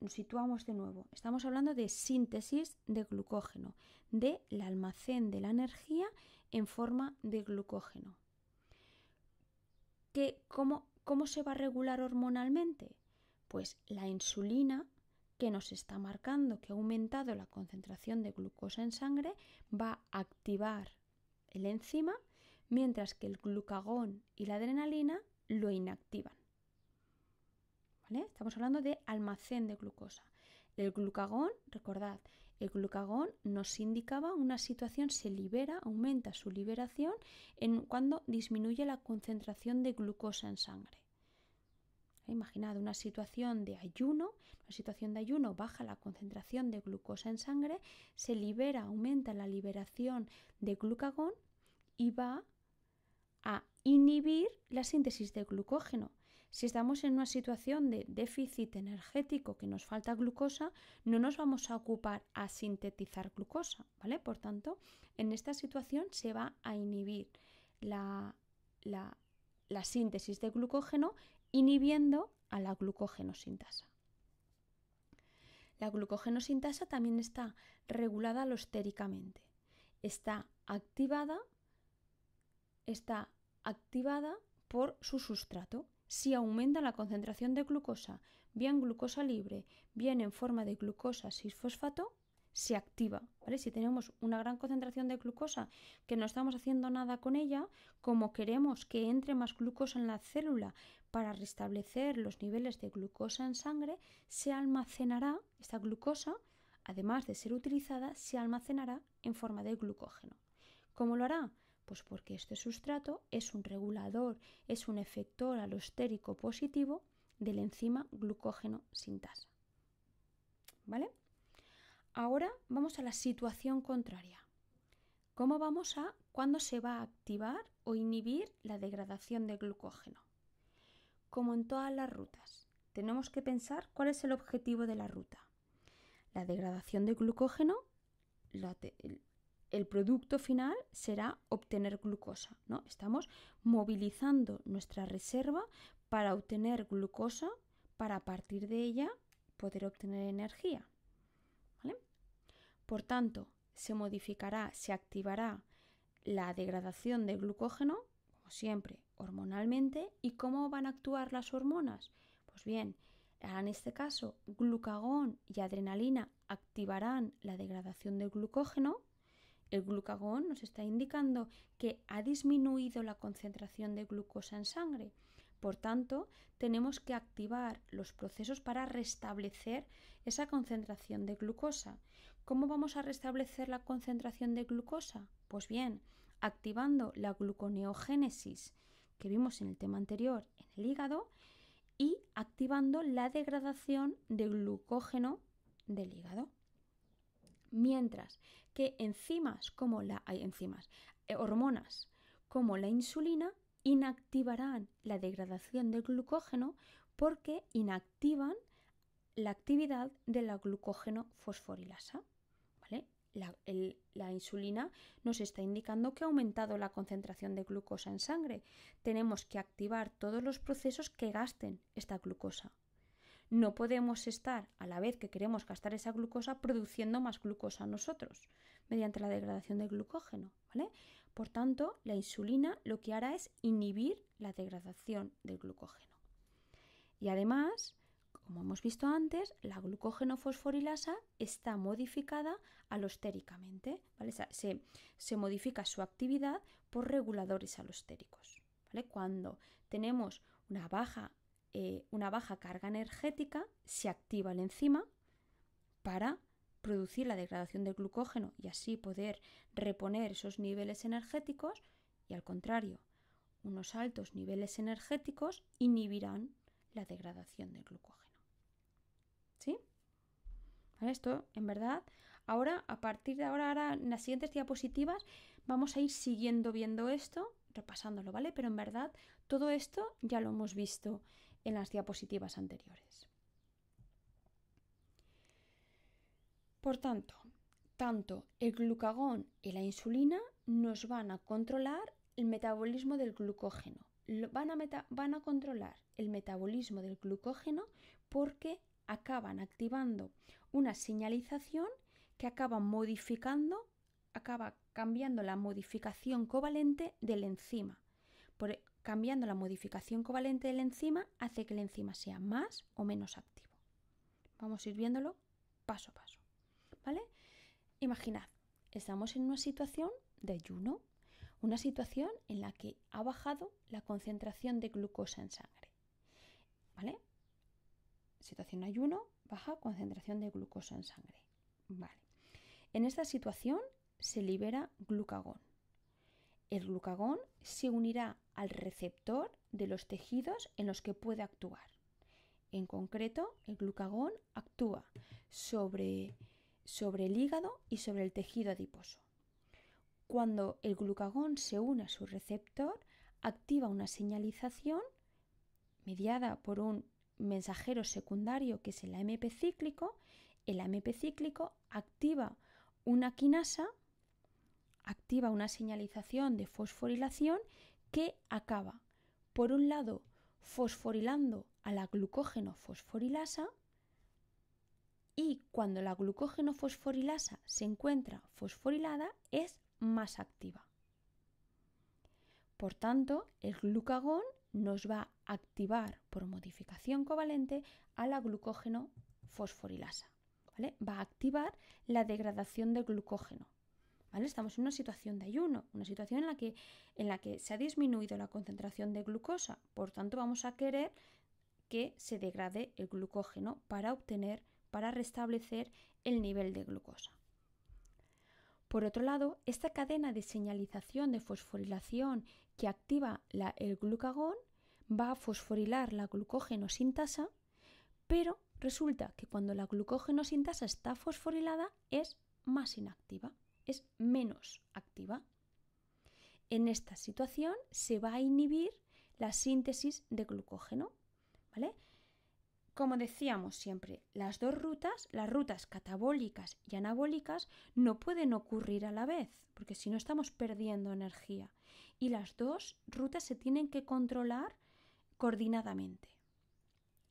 Nos situamos de nuevo. Estamos hablando de síntesis de glucógeno, del almacén de la energía en forma de glucógeno cómo, se va a regular hormonalmente? Pues la insulina que nos está marcando que ha aumentado la concentración de glucosa en sangre va a activar el enzima, mientras que el glucagón y la adrenalina lo inactivan. Estamos hablando de almacén de glucosa. El glucagón, recordad, el glucagón nos indicaba una situación, se libera, aumenta su liberación en cuando disminuye la concentración de glucosa en sangre. Imaginad una situación de ayuno, una situación de ayuno baja la concentración de glucosa en sangre, se libera, aumenta la liberación de glucagón y va a inhibir la síntesis de glucógeno. Si estamos en una situación de déficit energético que nos falta glucosa, no nos vamos a ocupar a sintetizar glucosa, ¿vale? Por tanto, en esta situación se va a inhibir la, síntesis de glucógeno inhibiendo a la glucógenosintasa. La glucógenosintasa también está regulada alostéricamente. Está activada, está activada por su sustrato si aumenta la concentración de glucosa, bien glucosa libre, bien en forma de glucosa 6-fosfato, se activa, Si tenemos una gran concentración de glucosa que no estamos haciendo nada con ella, como queremos que entre más glucosa en la célula para restablecer los niveles de glucosa en sangre, se almacenará esta glucosa, además de ser utilizada, se almacenará en forma de glucógeno. ¿Cómo lo hará? Pues porque este sustrato es un regulador, es un efector alostérico positivo de la enzima glucógeno sintasa. ¿Vale? Ahora vamos a la situación contraria. ¿Cómo vamos a cuándo se va a activar o inhibir la degradación de glucógeno? Como en todas las rutas, tenemos que pensar cuál es el objetivo de la ruta. La degradación de glucógeno la, el producto final será obtener glucosa, ¿no? Estamos movilizando nuestra reserva para obtener glucosa para a partir de ella poder obtener energía. Por tanto, se modificará, se activará la degradación del glucógeno, como siempre, hormonalmente. ¿Y cómo van a actuar las hormonas? Pues bien, en este caso, glucagón y adrenalina activarán la degradación del glucógeno el glucagón nos está indicando que ha disminuido la concentración de glucosa en sangre. Por tanto, tenemos que activar los procesos para restablecer esa concentración de glucosa. ¿Cómo vamos a restablecer la concentración de glucosa? Pues bien, activando la gluconeogénesis que vimos en el tema anterior en el hígado y activando la degradación de glucógeno del hígado. Mientras que enzimas como enzimas, eh, hormonas como la insulina inactivarán la degradación del glucógeno porque inactivan la actividad de la glucógeno fosforilasa. La, la, insulina nos está indicando que ha aumentado la concentración de glucosa en sangre. Tenemos que activar todos los procesos que gasten esta glucosa no podemos estar, a la vez que queremos gastar esa glucosa, produciendo más glucosa nosotros, mediante la degradación del glucógeno, ¿vale? Por tanto, la insulina lo que hará es inhibir la degradación del glucógeno. Y además, como hemos visto antes, la glucógeno fosforilasa está modificada alostéricamente, Se, se modifica su actividad por reguladores alostéricos, ¿vale? Cuando tenemos una baja eh, una baja carga energética, se activa la enzima para producir la degradación del glucógeno y así poder reponer esos niveles energéticos y al contrario, unos altos niveles energéticos inhibirán la degradación del glucógeno. ¿Sí? Esto, en verdad, ahora, a partir de ahora, ahora, en las siguientes diapositivas, vamos a ir siguiendo viendo esto, repasándolo, ¿vale? Pero en verdad, todo esto ya lo hemos visto en las diapositivas anteriores. Por tanto, tanto el glucagón y la insulina nos van a controlar el metabolismo del glucógeno. Van a, controlar el metabolismo del glucógeno porque acaban activando una señalización que acaba modificando, acaba cambiando la modificación covalente del enzima. Por, e, cambiando la modificación covalente de la enzima, hace que la enzima sea más o menos activo. Vamos a ir viéndolo paso a paso. ¿Vale? Imaginad, estamos en una situación de ayuno, una situación en la que ha bajado la concentración de glucosa en sangre. ¿Vale? Situación de ayuno, baja concentración de glucosa en sangre. Vale. En esta situación se libera glucagón el glucagón se unirá al receptor de los tejidos en los que puede actuar. En concreto, el glucagón actúa sobre, sobre el hígado y sobre el tejido adiposo. Cuando el glucagón se une a su receptor, activa una señalización mediada por un mensajero secundario que es el AMP cíclico. El AMP cíclico activa una quinasa activa una señalización de fosforilación que acaba, por un lado, fosforilando a la glucógeno fosforilasa y cuando la glucógeno fosforilasa se encuentra fosforilada es más activa. Por tanto, el glucagón nos va a activar por modificación covalente a la glucógeno fosforilasa. Va a activar la degradación del glucógeno Estamos en una situación de ayuno, una situación en la que, se ha disminuido la concentración de glucosa, por tanto vamos a querer que se degrade el glucógeno para obtener, para restablecer el nivel de glucosa. Por otro lado, esta cadena de señalización de fosforilación que activa el glucagón va a fosforilar la glucógeno sintasa, pero resulta que cuando la glucógeno está fosforilada es más inactiva es menos activa. En esta situación se va a inhibir la síntesis de glucógeno, ¿vale? Como decíamos siempre, las dos rutas, las rutas catabólicas y anabólicas, no pueden ocurrir a la vez, porque si no estamos perdiendo energía. Y las dos rutas se tienen que controlar coordinadamente.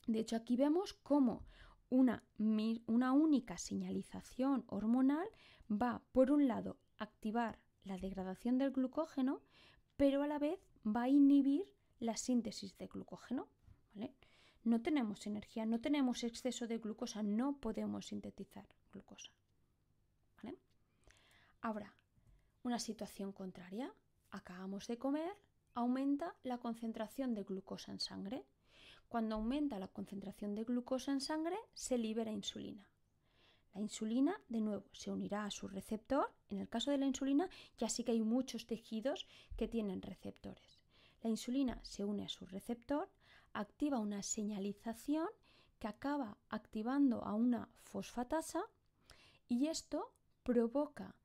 De hecho, aquí vemos cómo una, única señalización hormonal va, por un lado, a activar la degradación del glucógeno, pero a la vez va a inhibir la síntesis de glucógeno. ¿vale? No tenemos energía, no tenemos exceso de glucosa, no podemos sintetizar glucosa. ¿vale? Ahora, una situación contraria, acabamos de comer, aumenta la concentración de glucosa en sangre, cuando aumenta la concentración de glucosa en sangre, se libera insulina. La insulina, de nuevo, se unirá a su receptor. En el caso de la insulina, ya sí que hay muchos tejidos que tienen receptores. La insulina se une a su receptor, activa una señalización que acaba activando a una fosfatasa y esto provoca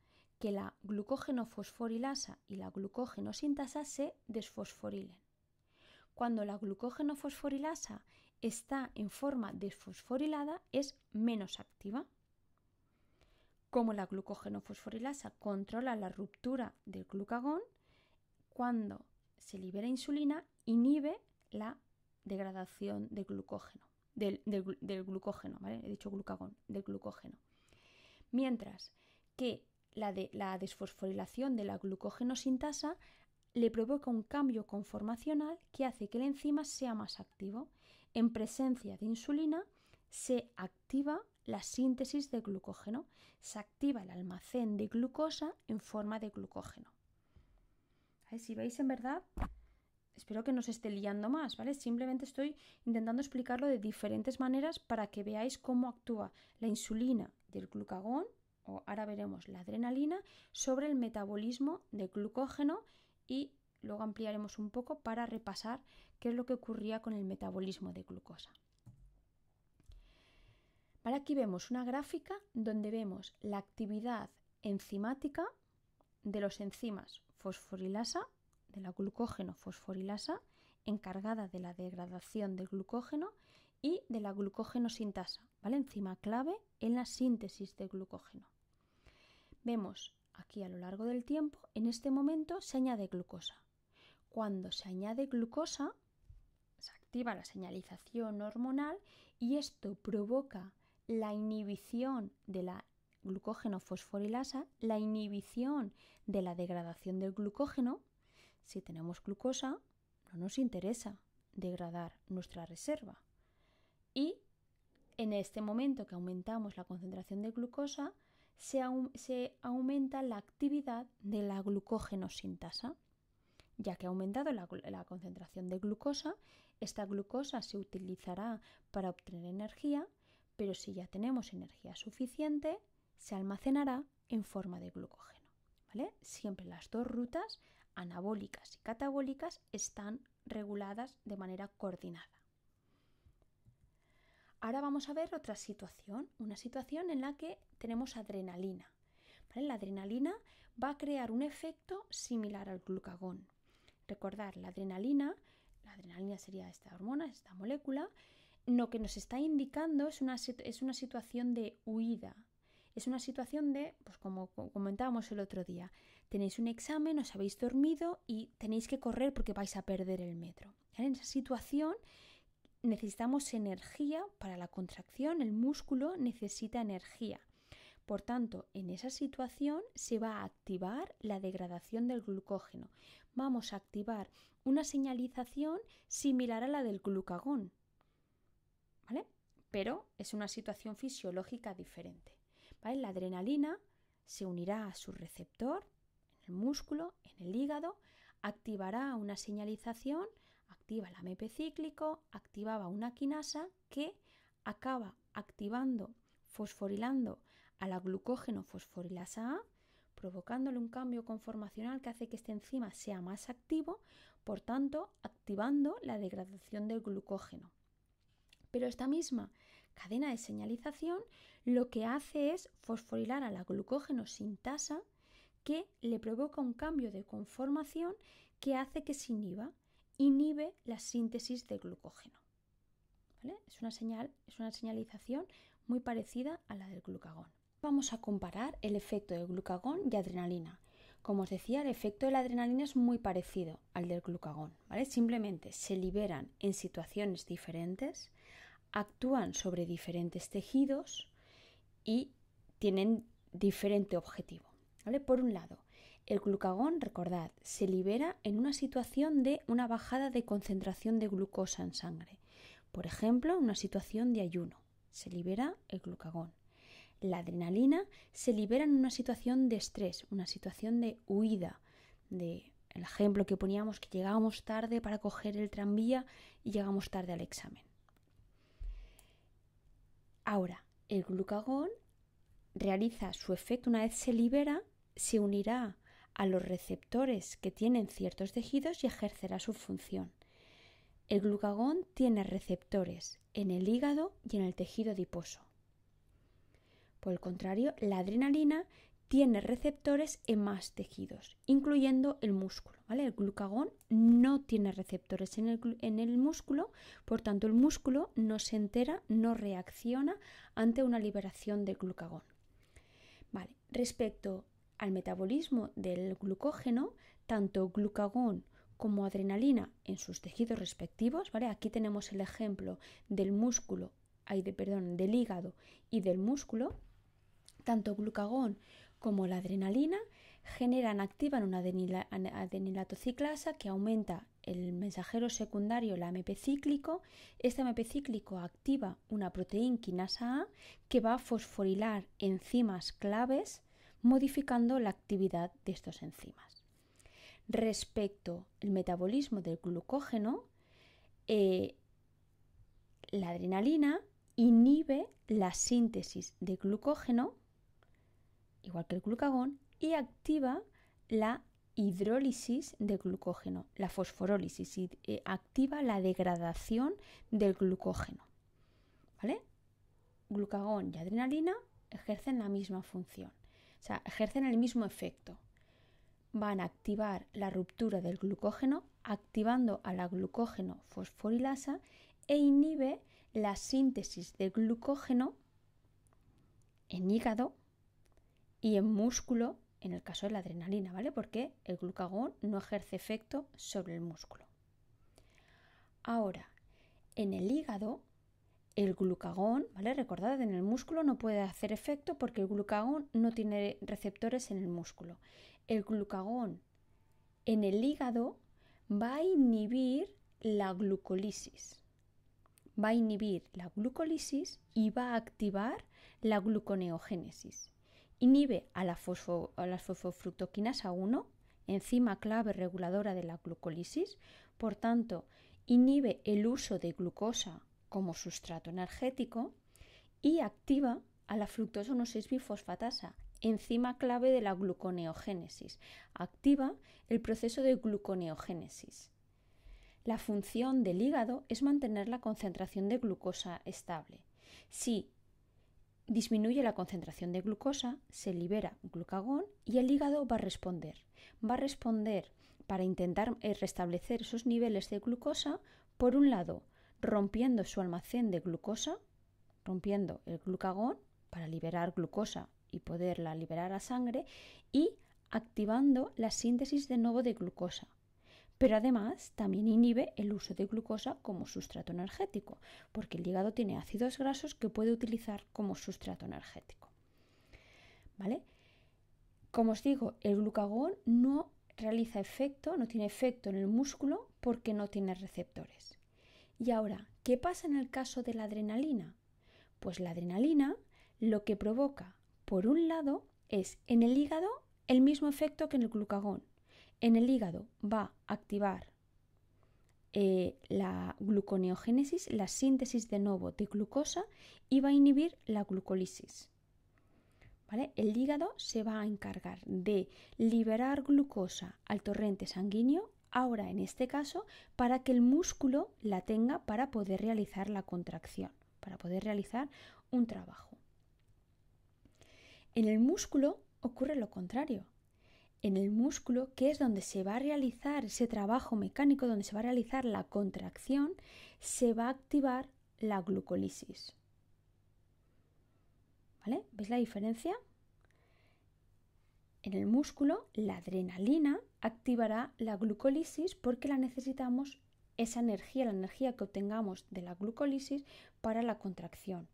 que la glucógeno fosforilasa y la glucógeno sintasa se desfosforilen cuando la glucógeno fosforilasa está en forma desfosforilada es menos activa. Como la glucógeno fosforilasa controla la ruptura del glucagón, cuando se libera insulina inhibe la degradación del glucógeno, del, glucógeno, He dicho glucagón, del glucógeno. Mientras que la, de, la desfosforilación de la glucógeno sintasa le provoca un cambio conformacional que hace que el enzima sea más activo. En presencia de insulina se activa la síntesis de glucógeno, se activa el almacén de glucosa en forma de glucógeno. Si veis en verdad, espero que no se esté liando más, ¿vale? Simplemente estoy intentando explicarlo de diferentes maneras para que veáis cómo actúa la insulina del glucagón, o ahora veremos la adrenalina, sobre el metabolismo de glucógeno y luego ampliaremos un poco para repasar qué es lo que ocurría con el metabolismo de glucosa. aquí vemos una gráfica donde vemos la actividad enzimática de los enzimas fosforilasa, de la glucógeno fosforilasa, encargada de la degradación del glucógeno y de la glucógeno sintasa, ¿vale? enzima clave en la síntesis de glucógeno. Vemos Aquí a lo largo del tiempo, en este momento se añade glucosa. Cuando se añade glucosa, se activa la señalización hormonal y esto provoca la inhibición de la glucógeno fosforilasa, la inhibición de la degradación del glucógeno. Si tenemos glucosa, no nos interesa degradar nuestra reserva. Y en este momento que aumentamos la concentración de glucosa, se, aumenta la actividad de la sintasa, Ya que ha aumentado la, la concentración de glucosa, esta glucosa se utilizará para obtener energía, pero si ya tenemos energía suficiente, se almacenará en forma de glucógeno. ¿vale? Siempre las dos rutas, anabólicas y catabólicas, están reguladas de manera coordinada. Ahora vamos a ver otra situación, una situación en la que tenemos adrenalina. La adrenalina va a crear un efecto similar al glucagón. Recordar, la adrenalina, la adrenalina sería esta hormona, esta molécula, lo que nos está indicando es una, es una situación de huida. Es una situación de, pues como comentábamos el otro día, tenéis un examen, os habéis dormido y tenéis que correr porque vais a perder el metro. En esa situación necesitamos energía para la contracción, el músculo necesita energía. Por tanto, en esa situación se va a activar la degradación del glucógeno. Vamos a activar una señalización similar a la del glucagón. Pero es una situación fisiológica diferente. La adrenalina se unirá a su receptor en el músculo, en el hígado, activará una señalización activa el AMP cíclico, activaba una quinasa que acaba activando, fosforilando a la glucógeno fosforilasa A, provocándole un cambio conformacional que hace que esta enzima sea más activo, por tanto, activando la degradación del glucógeno. Pero esta misma cadena de señalización lo que hace es fosforilar a la glucógeno sintasa que le provoca un cambio de conformación que hace que se inhiba inhibe la síntesis de glucógeno. Es, una señal, es una señalización muy parecida a la del glucagón. Vamos a comparar el efecto del glucagón y adrenalina. Como os decía, el efecto de la adrenalina es muy parecido al del glucagón. Simplemente se liberan en situaciones diferentes, actúan sobre diferentes tejidos y tienen diferente objetivo. Por un lado, el glucagón, recordad, se libera en una situación de una bajada de concentración de glucosa en sangre. Por ejemplo, en una situación de ayuno, se libera el glucagón. La adrenalina se libera en una situación de estrés, una situación de huida, de el ejemplo que poníamos que llegábamos tarde para coger el tranvía y llegamos tarde al examen. Ahora, el glucagón realiza su efecto una vez se libera, se unirá a los receptores que tienen ciertos tejidos y ejercerá su función. El glucagón tiene receptores en el hígado y en el tejido adiposo. Por el contrario, la adrenalina tiene receptores en más tejidos, incluyendo el músculo. El glucagón no tiene receptores en el, músculo, por tanto el músculo no se entera, no reacciona ante una liberación del glucagón. Vale. Respecto al metabolismo del glucógeno, tanto glucagón como adrenalina en sus tejidos respectivos, ¿vale? Aquí tenemos el ejemplo del músculo, ay, de, perdón, del hígado y del músculo, tanto glucagón como la adrenalina generan, activan una adenilatociclasa que aumenta el mensajero secundario, el AMP cíclico. Este AMP cíclico activa una proteína quinasa A que va a fosforilar enzimas claves modificando la actividad de estos enzimas. Respecto al metabolismo del glucógeno, eh, la adrenalina inhibe la síntesis de glucógeno, igual que el glucagón, y activa la hidrólisis de glucógeno, la fosforólisis, y, eh, activa la degradación del glucógeno. Glucagón y adrenalina ejercen la misma función. O sea, ejercen el mismo efecto. Van a activar la ruptura del glucógeno activando a la glucógeno fosforilasa e inhibe la síntesis de glucógeno en hígado y en músculo en el caso de la adrenalina, ¿vale? Porque el glucagón no ejerce efecto sobre el músculo. Ahora, en el hígado el glucagón, ¿vale? Recordad, en el músculo no puede hacer efecto porque el glucagón no tiene receptores en el músculo. El glucagón en el hígado va a inhibir la glucolisis. Va a inhibir la glucólisis y va a activar la gluconeogénesis. Inhibe a la, fosfo, a fosfofructoquinasa 1, enzima clave reguladora de la glucolisis, por tanto, inhibe el uso de glucosa como sustrato energético y activa a la fructosa 1,6-bifosfatasa, enzima clave de la gluconeogénesis. Activa el proceso de gluconeogénesis. La función del hígado es mantener la concentración de glucosa estable. Si disminuye la concentración de glucosa, se libera glucagón y el hígado va a responder. Va a responder para intentar eh, restablecer esos niveles de glucosa, por un lado, rompiendo su almacén de glucosa, rompiendo el glucagón para liberar glucosa y poderla liberar a sangre y activando la síntesis de nuevo de glucosa. Pero además también inhibe el uso de glucosa como sustrato energético, porque el hígado tiene ácidos grasos que puede utilizar como sustrato energético. ¿Vale? Como os digo, el glucagón no realiza efecto, no tiene efecto en el músculo porque no tiene receptores. Y ahora, ¿qué pasa en el caso de la adrenalina? Pues la adrenalina lo que provoca, por un lado, es en el hígado el mismo efecto que en el glucagón. En el hígado va a activar eh, la gluconeogénesis, la síntesis de nuevo de glucosa y va a inhibir la glucolisis. El hígado se va a encargar de liberar glucosa al torrente sanguíneo ahora en este caso para que el músculo la tenga para poder realizar la contracción, para poder realizar un trabajo. En el músculo ocurre lo contrario. En el músculo, que es donde se va a realizar ese trabajo mecánico, donde se va a realizar la contracción, se va a activar la glucolisis. ¿Vale? ¿Veis la diferencia? en el músculo, la adrenalina activará la glucólisis porque la necesitamos esa energía, la energía que obtengamos de la glucólisis para la contracción.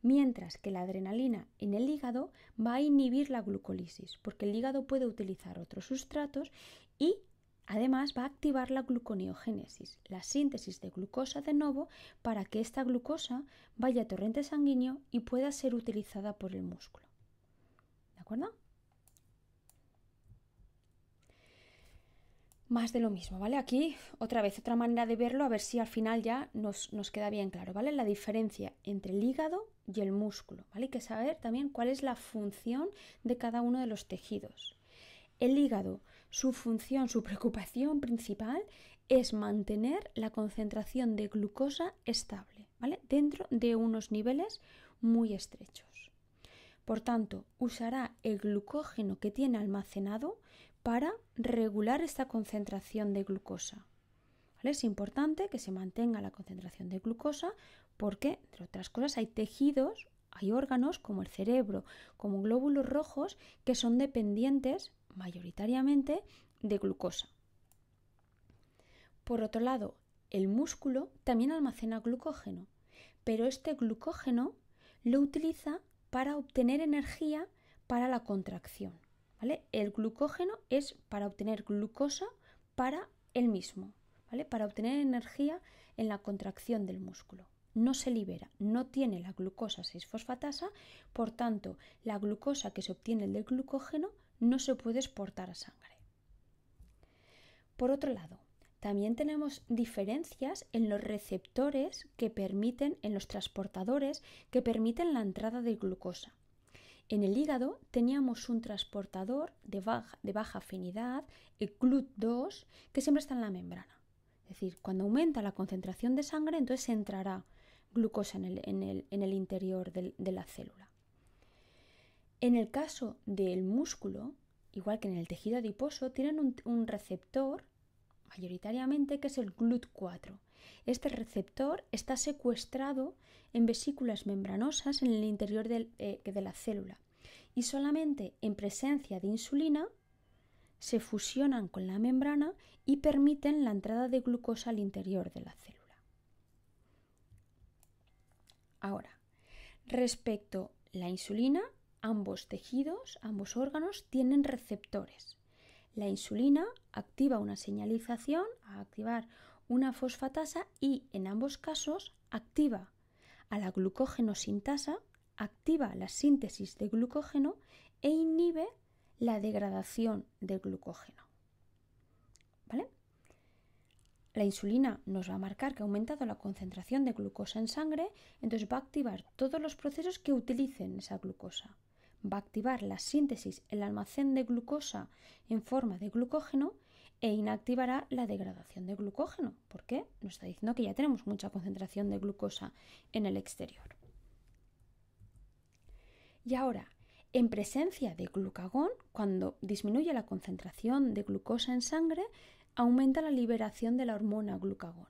Mientras que la adrenalina en el hígado va a inhibir la glucólisis, porque el hígado puede utilizar otros sustratos y además va a activar la gluconeogénesis, la síntesis de glucosa de nuevo, para que esta glucosa vaya a torrente sanguíneo y pueda ser utilizada por el músculo. ¿De acuerdo? más de lo mismo, ¿vale? Aquí otra vez otra manera de verlo, a ver si al final ya nos, queda bien claro, ¿vale? La diferencia entre el hígado y el músculo, ¿vale? Hay que saber también cuál es la función de cada uno de los tejidos. El hígado, su función, su preocupación principal es mantener la concentración de glucosa estable, ¿vale? Dentro de unos niveles muy estrechos. Por tanto, usará el glucógeno que tiene almacenado para regular esta concentración de glucosa. Es importante que se mantenga la concentración de glucosa porque, entre otras cosas, hay tejidos, hay órganos como el cerebro, como glóbulos rojos, que son dependientes mayoritariamente de glucosa. Por otro lado, el músculo también almacena glucógeno, pero este glucógeno lo utiliza para obtener energía para la contracción. El glucógeno es para obtener glucosa para el mismo, ¿vale? Para obtener energía en la contracción del músculo. No se libera, no tiene la glucosa 6-fosfatasa, por tanto, la glucosa que se obtiene del glucógeno no se puede exportar a sangre. Por otro lado, también tenemos diferencias en los receptores que permiten, en los transportadores que permiten la entrada de glucosa. En el hígado teníamos un transportador de baja, afinidad, el GLUT2, que siempre está en la membrana. Es decir, cuando aumenta la concentración de sangre, entonces entrará glucosa en el, interior de la célula. En el caso del músculo, igual que en el tejido adiposo, tienen un, receptor mayoritariamente que es el GLUT4. Este receptor está secuestrado en vesículas membranosas en el interior eh, de la célula y solamente en presencia de insulina se fusionan con la membrana y permiten la entrada de glucosa al interior de la célula. Ahora, respecto a la insulina, ambos tejidos, ambos órganos tienen receptores. La insulina activa una señalización a activar una fosfatasa y en ambos casos activa a la glucógeno activa la síntesis de glucógeno e inhibe la degradación del glucógeno. ¿Vale? La insulina nos va a marcar que ha aumentado la concentración de glucosa en sangre, entonces va a activar todos los procesos que utilicen esa glucosa. Va a activar la síntesis, el almacén de glucosa en forma de glucógeno e inactivará la degradación de glucógeno, porque nos está diciendo que ya tenemos mucha concentración de glucosa en el exterior. Y ahora, en presencia de glucagón, cuando disminuye la concentración de glucosa en sangre, aumenta la liberación de la hormona glucagón.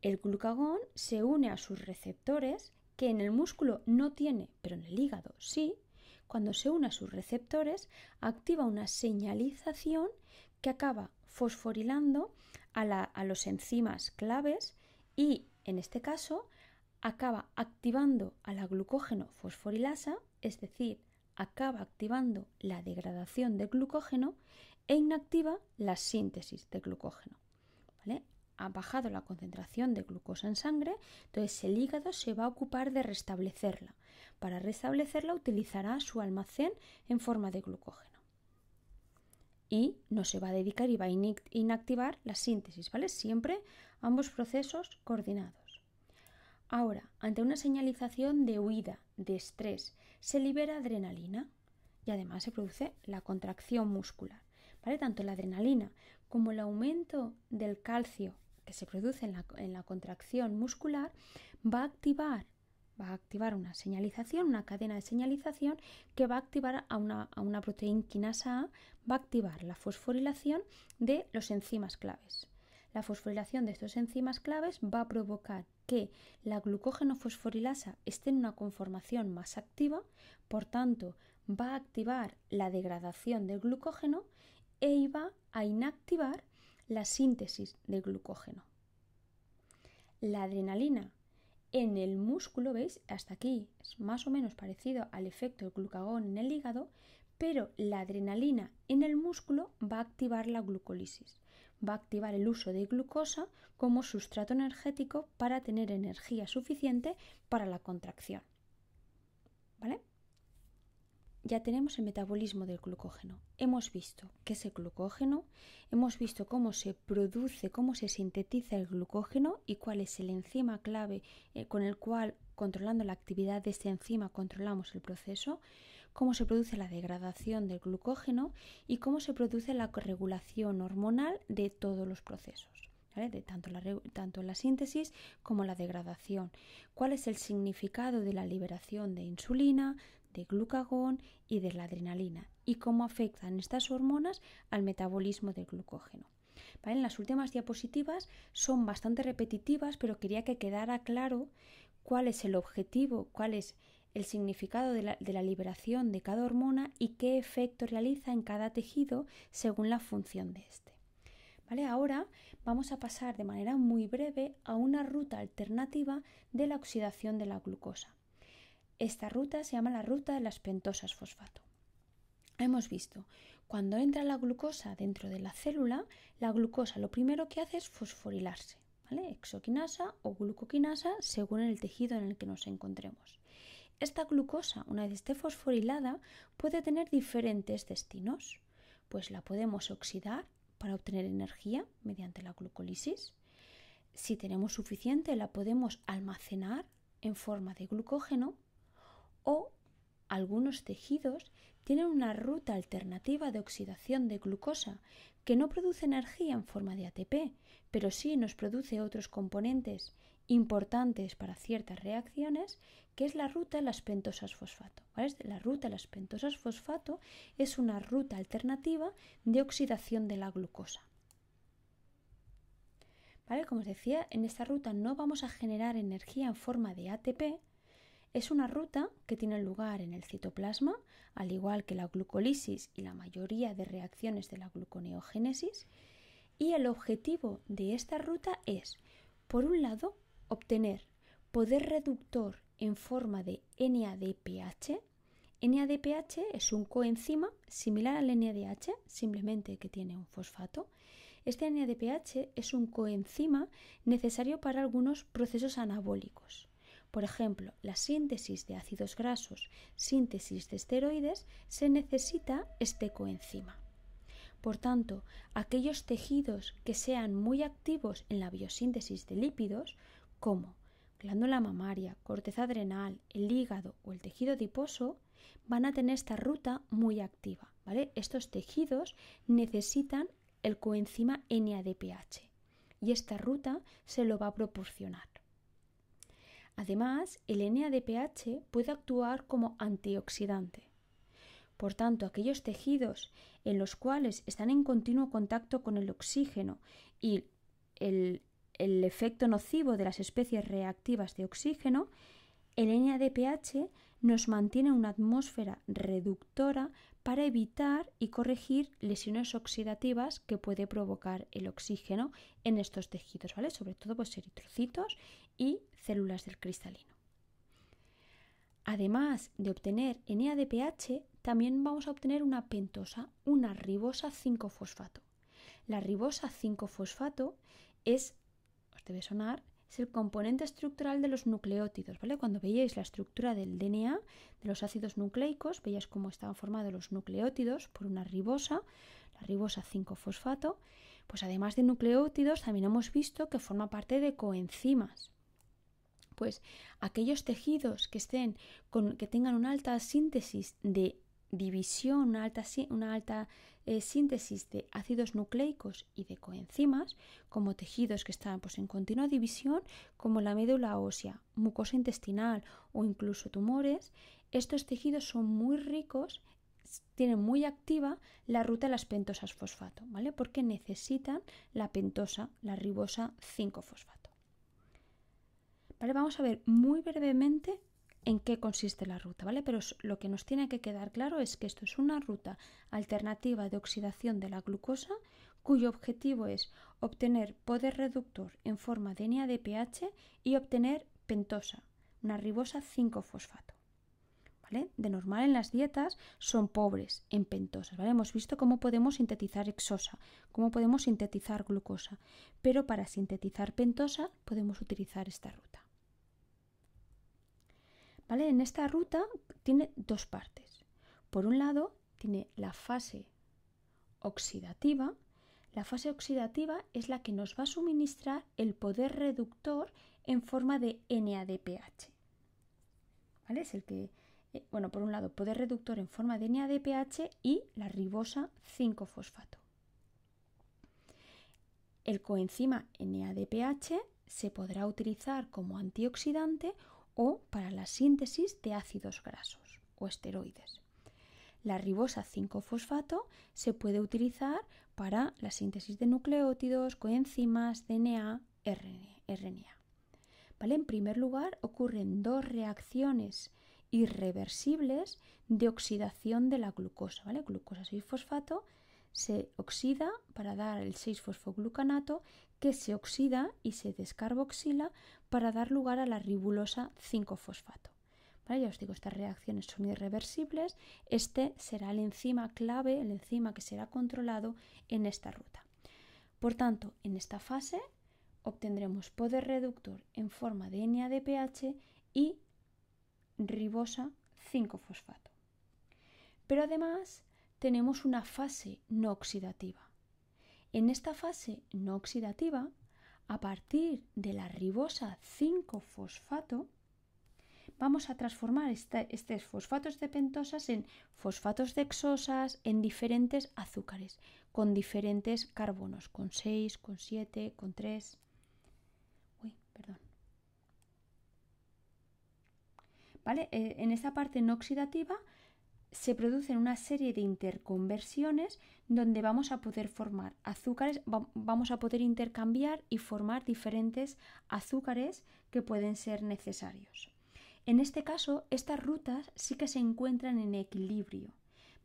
El glucagón se une a sus receptores, que en el músculo no tiene, pero en el hígado sí, cuando se une a sus receptores, activa una señalización que acaba fosforilando a, los enzimas claves y, en este caso, acaba activando a la glucógeno fosforilasa es decir, acaba activando la degradación de glucógeno e inactiva la síntesis de glucógeno. Ha bajado la concentración de glucosa en sangre, entonces el hígado se va a ocupar de restablecerla. Para restablecerla utilizará su almacén en forma de glucógeno. Y no se va a dedicar y va a inactivar la síntesis, ¿vale? Siempre ambos procesos coordinados. Ahora, ante una señalización de huida, de estrés, se libera adrenalina y además se produce la contracción muscular. ¿vale? Tanto la adrenalina como el aumento del calcio que se produce en la, contracción muscular va a activar va a activar una señalización, una cadena de señalización que va a activar a una, a una proteína quinasa A, va a activar la fosforilación de los enzimas claves. La fosforilación de estos enzimas claves va a provocar que la glucógeno fosforilasa esté en una conformación más activa, por tanto, va a activar la degradación del glucógeno e va a inactivar la síntesis del glucógeno. La adrenalina en el músculo, veis, hasta aquí es más o menos parecido al efecto del glucagón en el hígado, pero la adrenalina en el músculo va a activar la glucólisis va a activar el uso de glucosa como sustrato energético para tener energía suficiente para la contracción. ¿Vale? ya tenemos el metabolismo del glucógeno. Hemos visto qué es el glucógeno, hemos visto cómo se produce, cómo se sintetiza el glucógeno y cuál es el enzima clave eh, con el cual, controlando la actividad de este enzima, controlamos el proceso cómo se produce la degradación del glucógeno y cómo se produce la regulación hormonal de todos los procesos. tanto, la, la síntesis como la degradación. ¿Cuál es el significado de la liberación de insulina, de glucagón y de la adrenalina? ¿Y cómo afectan estas hormonas al metabolismo del glucógeno? En las últimas diapositivas son bastante repetitivas, pero quería que quedara claro cuál es el objetivo, cuál es el significado de la, liberación de cada hormona y qué efecto realiza en cada tejido según la función de éste. ¿Vale? Ahora vamos a pasar de manera muy breve a una ruta alternativa de la oxidación de la glucosa. Esta ruta se llama la ruta de las pentosas fosfato. Hemos visto, cuando entra la glucosa dentro de la célula, la glucosa lo primero que hace es fosforilarse, ¿vale? Exoquinasa o glucoquinasa según el tejido en el que nos encontremos. Esta glucosa, una vez esté fosforilada, puede tener diferentes destinos, pues la podemos oxidar para obtener energía mediante la glucolisis. Si tenemos suficiente, la podemos almacenar en forma de glucógeno o algunos tejidos tienen una ruta alternativa de oxidación de glucosa que no produce energía en forma de ATP, pero sí nos produce otros componentes importantes para ciertas reacciones, que es la ruta de las pentosas fosfato. La ruta de las pentosas fosfato es una ruta alternativa de oxidación de la glucosa. ¿Vale? Como os decía, en esta ruta no vamos a generar energía en forma de ATP. Es una ruta que tiene lugar en el citoplasma, al igual que la glucolisis y la mayoría de reacciones de la gluconeogénesis. Y el objetivo de esta ruta es, por un lado, obtener poder reductor en forma de NADPH. NADPH es un coenzima similar al NADH, simplemente que tiene un fosfato. Este NADPH es un coenzima necesario para algunos procesos anabólicos. Por ejemplo, la síntesis de ácidos grasos, síntesis de esteroides, se necesita este coenzima. Por tanto, aquellos tejidos que sean muy activos en la biosíntesis de lípidos, como glándula mamaria, corteza adrenal, el hígado o el tejido adiposo, van a tener esta ruta muy activa. ¿vale? Estos tejidos necesitan el coenzima NADPH y esta ruta se lo va a proporcionar. Además, el NADPH puede actuar como antioxidante. Por tanto, aquellos tejidos en los cuales están en continuo contacto con el oxígeno y el, el efecto nocivo de las especies reactivas de oxígeno, el NADPH nos mantiene una atmósfera reductora para evitar y corregir lesiones oxidativas que puede provocar el oxígeno en estos tejidos, ¿vale? Sobre todo pues eritrocitos y células del cristalino. Además de obtener NADPH, también vamos a obtener una pentosa, una ribosa 5-fosfato. La ribosa 5-fosfato es debe sonar, es el componente estructural de los nucleótidos, ¿vale? Cuando veíais la estructura del DNA de los ácidos nucleicos, veíais cómo estaban formados los nucleótidos por una ribosa, la ribosa 5-fosfato, pues además de nucleótidos también hemos visto que forma parte de coenzimas. Pues aquellos tejidos que estén con, que tengan una alta síntesis de división, una alta, una alta síntesis de ácidos nucleicos y de coenzimas, como tejidos que están pues, en continua división, como la médula ósea, mucosa intestinal o incluso tumores, estos tejidos son muy ricos tienen muy activa la ruta de las pentosas fosfato, ¿vale? Porque necesitan la pentosa, la ribosa 5-fosfato. ¿Vale? Vamos a ver muy brevemente en qué consiste la ruta, ¿vale? Pero lo que nos tiene que quedar claro es que esto es una ruta alternativa de oxidación de la glucosa cuyo objetivo es obtener poder reductor en forma de NADPH y obtener pentosa, una ribosa 5-fosfato. ¿Vale? De normal en las dietas son pobres en pentosas, ¿vale? Hemos visto cómo podemos sintetizar exosa, cómo podemos sintetizar glucosa, pero para sintetizar pentosa podemos utilizar esta ruta. En esta ruta tiene dos partes. Por un lado, tiene la fase oxidativa. La fase oxidativa es la que nos va a suministrar el poder reductor en forma de NADPH. Es el que, eh, bueno, por un lado, poder reductor en forma de NADPH y la ribosa 5-fosfato. El coenzima NADPH se podrá utilizar como antioxidante o para la síntesis de ácidos grasos o esteroides. La ribosa 5-fosfato se puede utilizar para la síntesis de nucleótidos, coenzimas, DNA, RNA. En primer lugar, ocurren dos reacciones irreversibles de oxidación de la glucosa, ¿vale? Glucosa 6-fosfato se oxida para dar el 6-fosfoglucanato, que se oxida y se descarboxila para dar lugar a la ribulosa 5-fosfato. Ya os digo, estas reacciones son irreversibles. Este será el enzima clave, el enzima que será controlado en esta ruta. Por tanto, en esta fase obtendremos poder reductor en forma de NADPH y ribosa 5-fosfato. Pero además tenemos una fase no oxidativa. En esta fase no oxidativa, a partir de la ribosa 5-fosfato, vamos a transformar estos fosfatos de pentosas en fosfatos de exosas, en diferentes azúcares, con diferentes carbonos, con 6, con 7, con 3. perdón. Eh, en esta parte no oxidativa se producen una serie de interconversiones donde vamos a poder formar azúcares, vamos a poder intercambiar y formar diferentes azúcares que pueden ser necesarios. En este caso, estas rutas sí que se encuentran en equilibrio.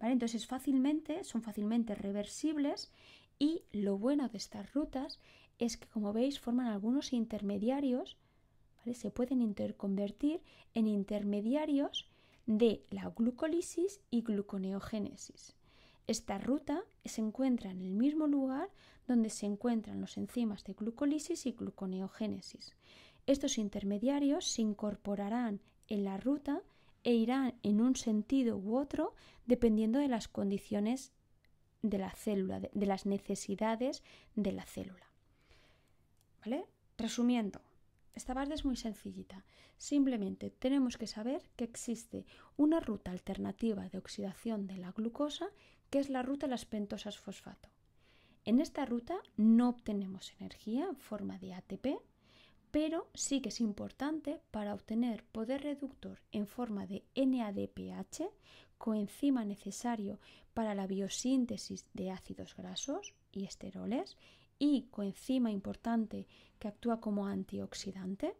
Entonces, fácilmente, son fácilmente reversibles y lo bueno de estas rutas es que, como veis, forman algunos intermediarios, se pueden interconvertir en intermediarios de la glucólisis y gluconeogénesis. Esta ruta se encuentra en el mismo lugar donde se encuentran los enzimas de glucolisis y gluconeogénesis. Estos intermediarios se incorporarán en la ruta e irán en un sentido u otro dependiendo de las condiciones de la célula, de, las necesidades de la célula. ¿Vale? Resumiendo, esta parte es muy sencillita. Simplemente tenemos que saber que existe una ruta alternativa de oxidación de la glucosa, que es la ruta de las pentosas fosfato. En esta ruta no obtenemos energía en forma de ATP, pero sí que es importante para obtener poder reductor en forma de NADPH, coenzima necesario para la biosíntesis de ácidos grasos y esteroles y coenzima importante que actúa como antioxidante.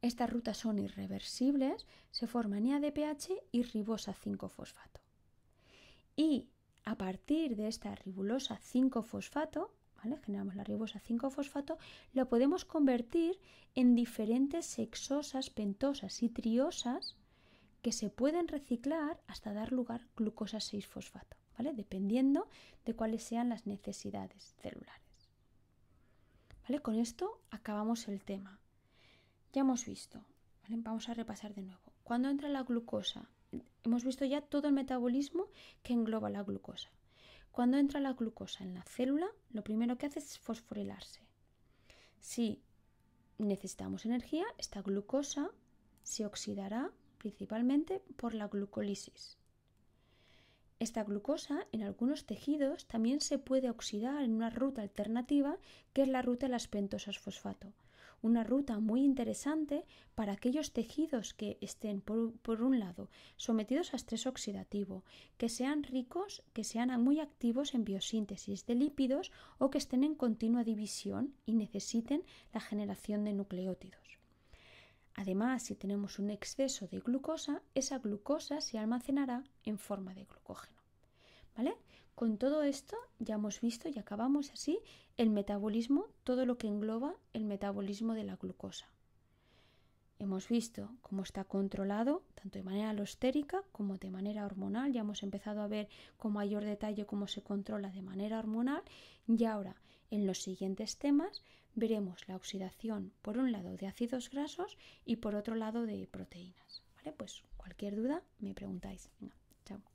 Estas rutas son irreversibles, se forman IADPH y ribosa 5-fosfato. Y a partir de esta ribulosa 5-fosfato, generamos la ribosa 5-fosfato, lo podemos convertir en diferentes sexosas, pentosas y triosas que se pueden reciclar hasta dar lugar glucosa 6-fosfato. Dependiendo de cuáles sean las necesidades celulares. ¿Vale? Con esto acabamos el tema. Ya hemos visto, Vamos a repasar de nuevo. Cuando entra la glucosa, hemos visto ya todo el metabolismo que engloba la glucosa. Cuando entra la glucosa en la célula, lo primero que hace es fosforilarse. Si necesitamos energía, esta glucosa se oxidará principalmente por la glucolisis. Esta glucosa en algunos tejidos también se puede oxidar en una ruta alternativa que es la ruta de las pentosas fosfato. Una ruta muy interesante para aquellos tejidos que estén, por, un lado, sometidos a estrés oxidativo, que sean ricos, que sean muy activos en biosíntesis de lípidos o que estén en continua división y necesiten la generación de nucleótidos. Además, si tenemos un exceso de glucosa, esa glucosa se almacenará en forma de glucógeno. ¿Vale? Con todo esto ya hemos visto y acabamos así el metabolismo, todo lo que engloba el metabolismo de la glucosa. Hemos visto cómo está controlado tanto de manera alostérica como de manera hormonal. Ya hemos empezado a ver con mayor detalle cómo se controla de manera hormonal. Y ahora en los siguientes temas veremos la oxidación, por un lado, de ácidos grasos y por otro lado de proteínas. ¿Vale? Pues cualquier duda me preguntáis. Venga, chao.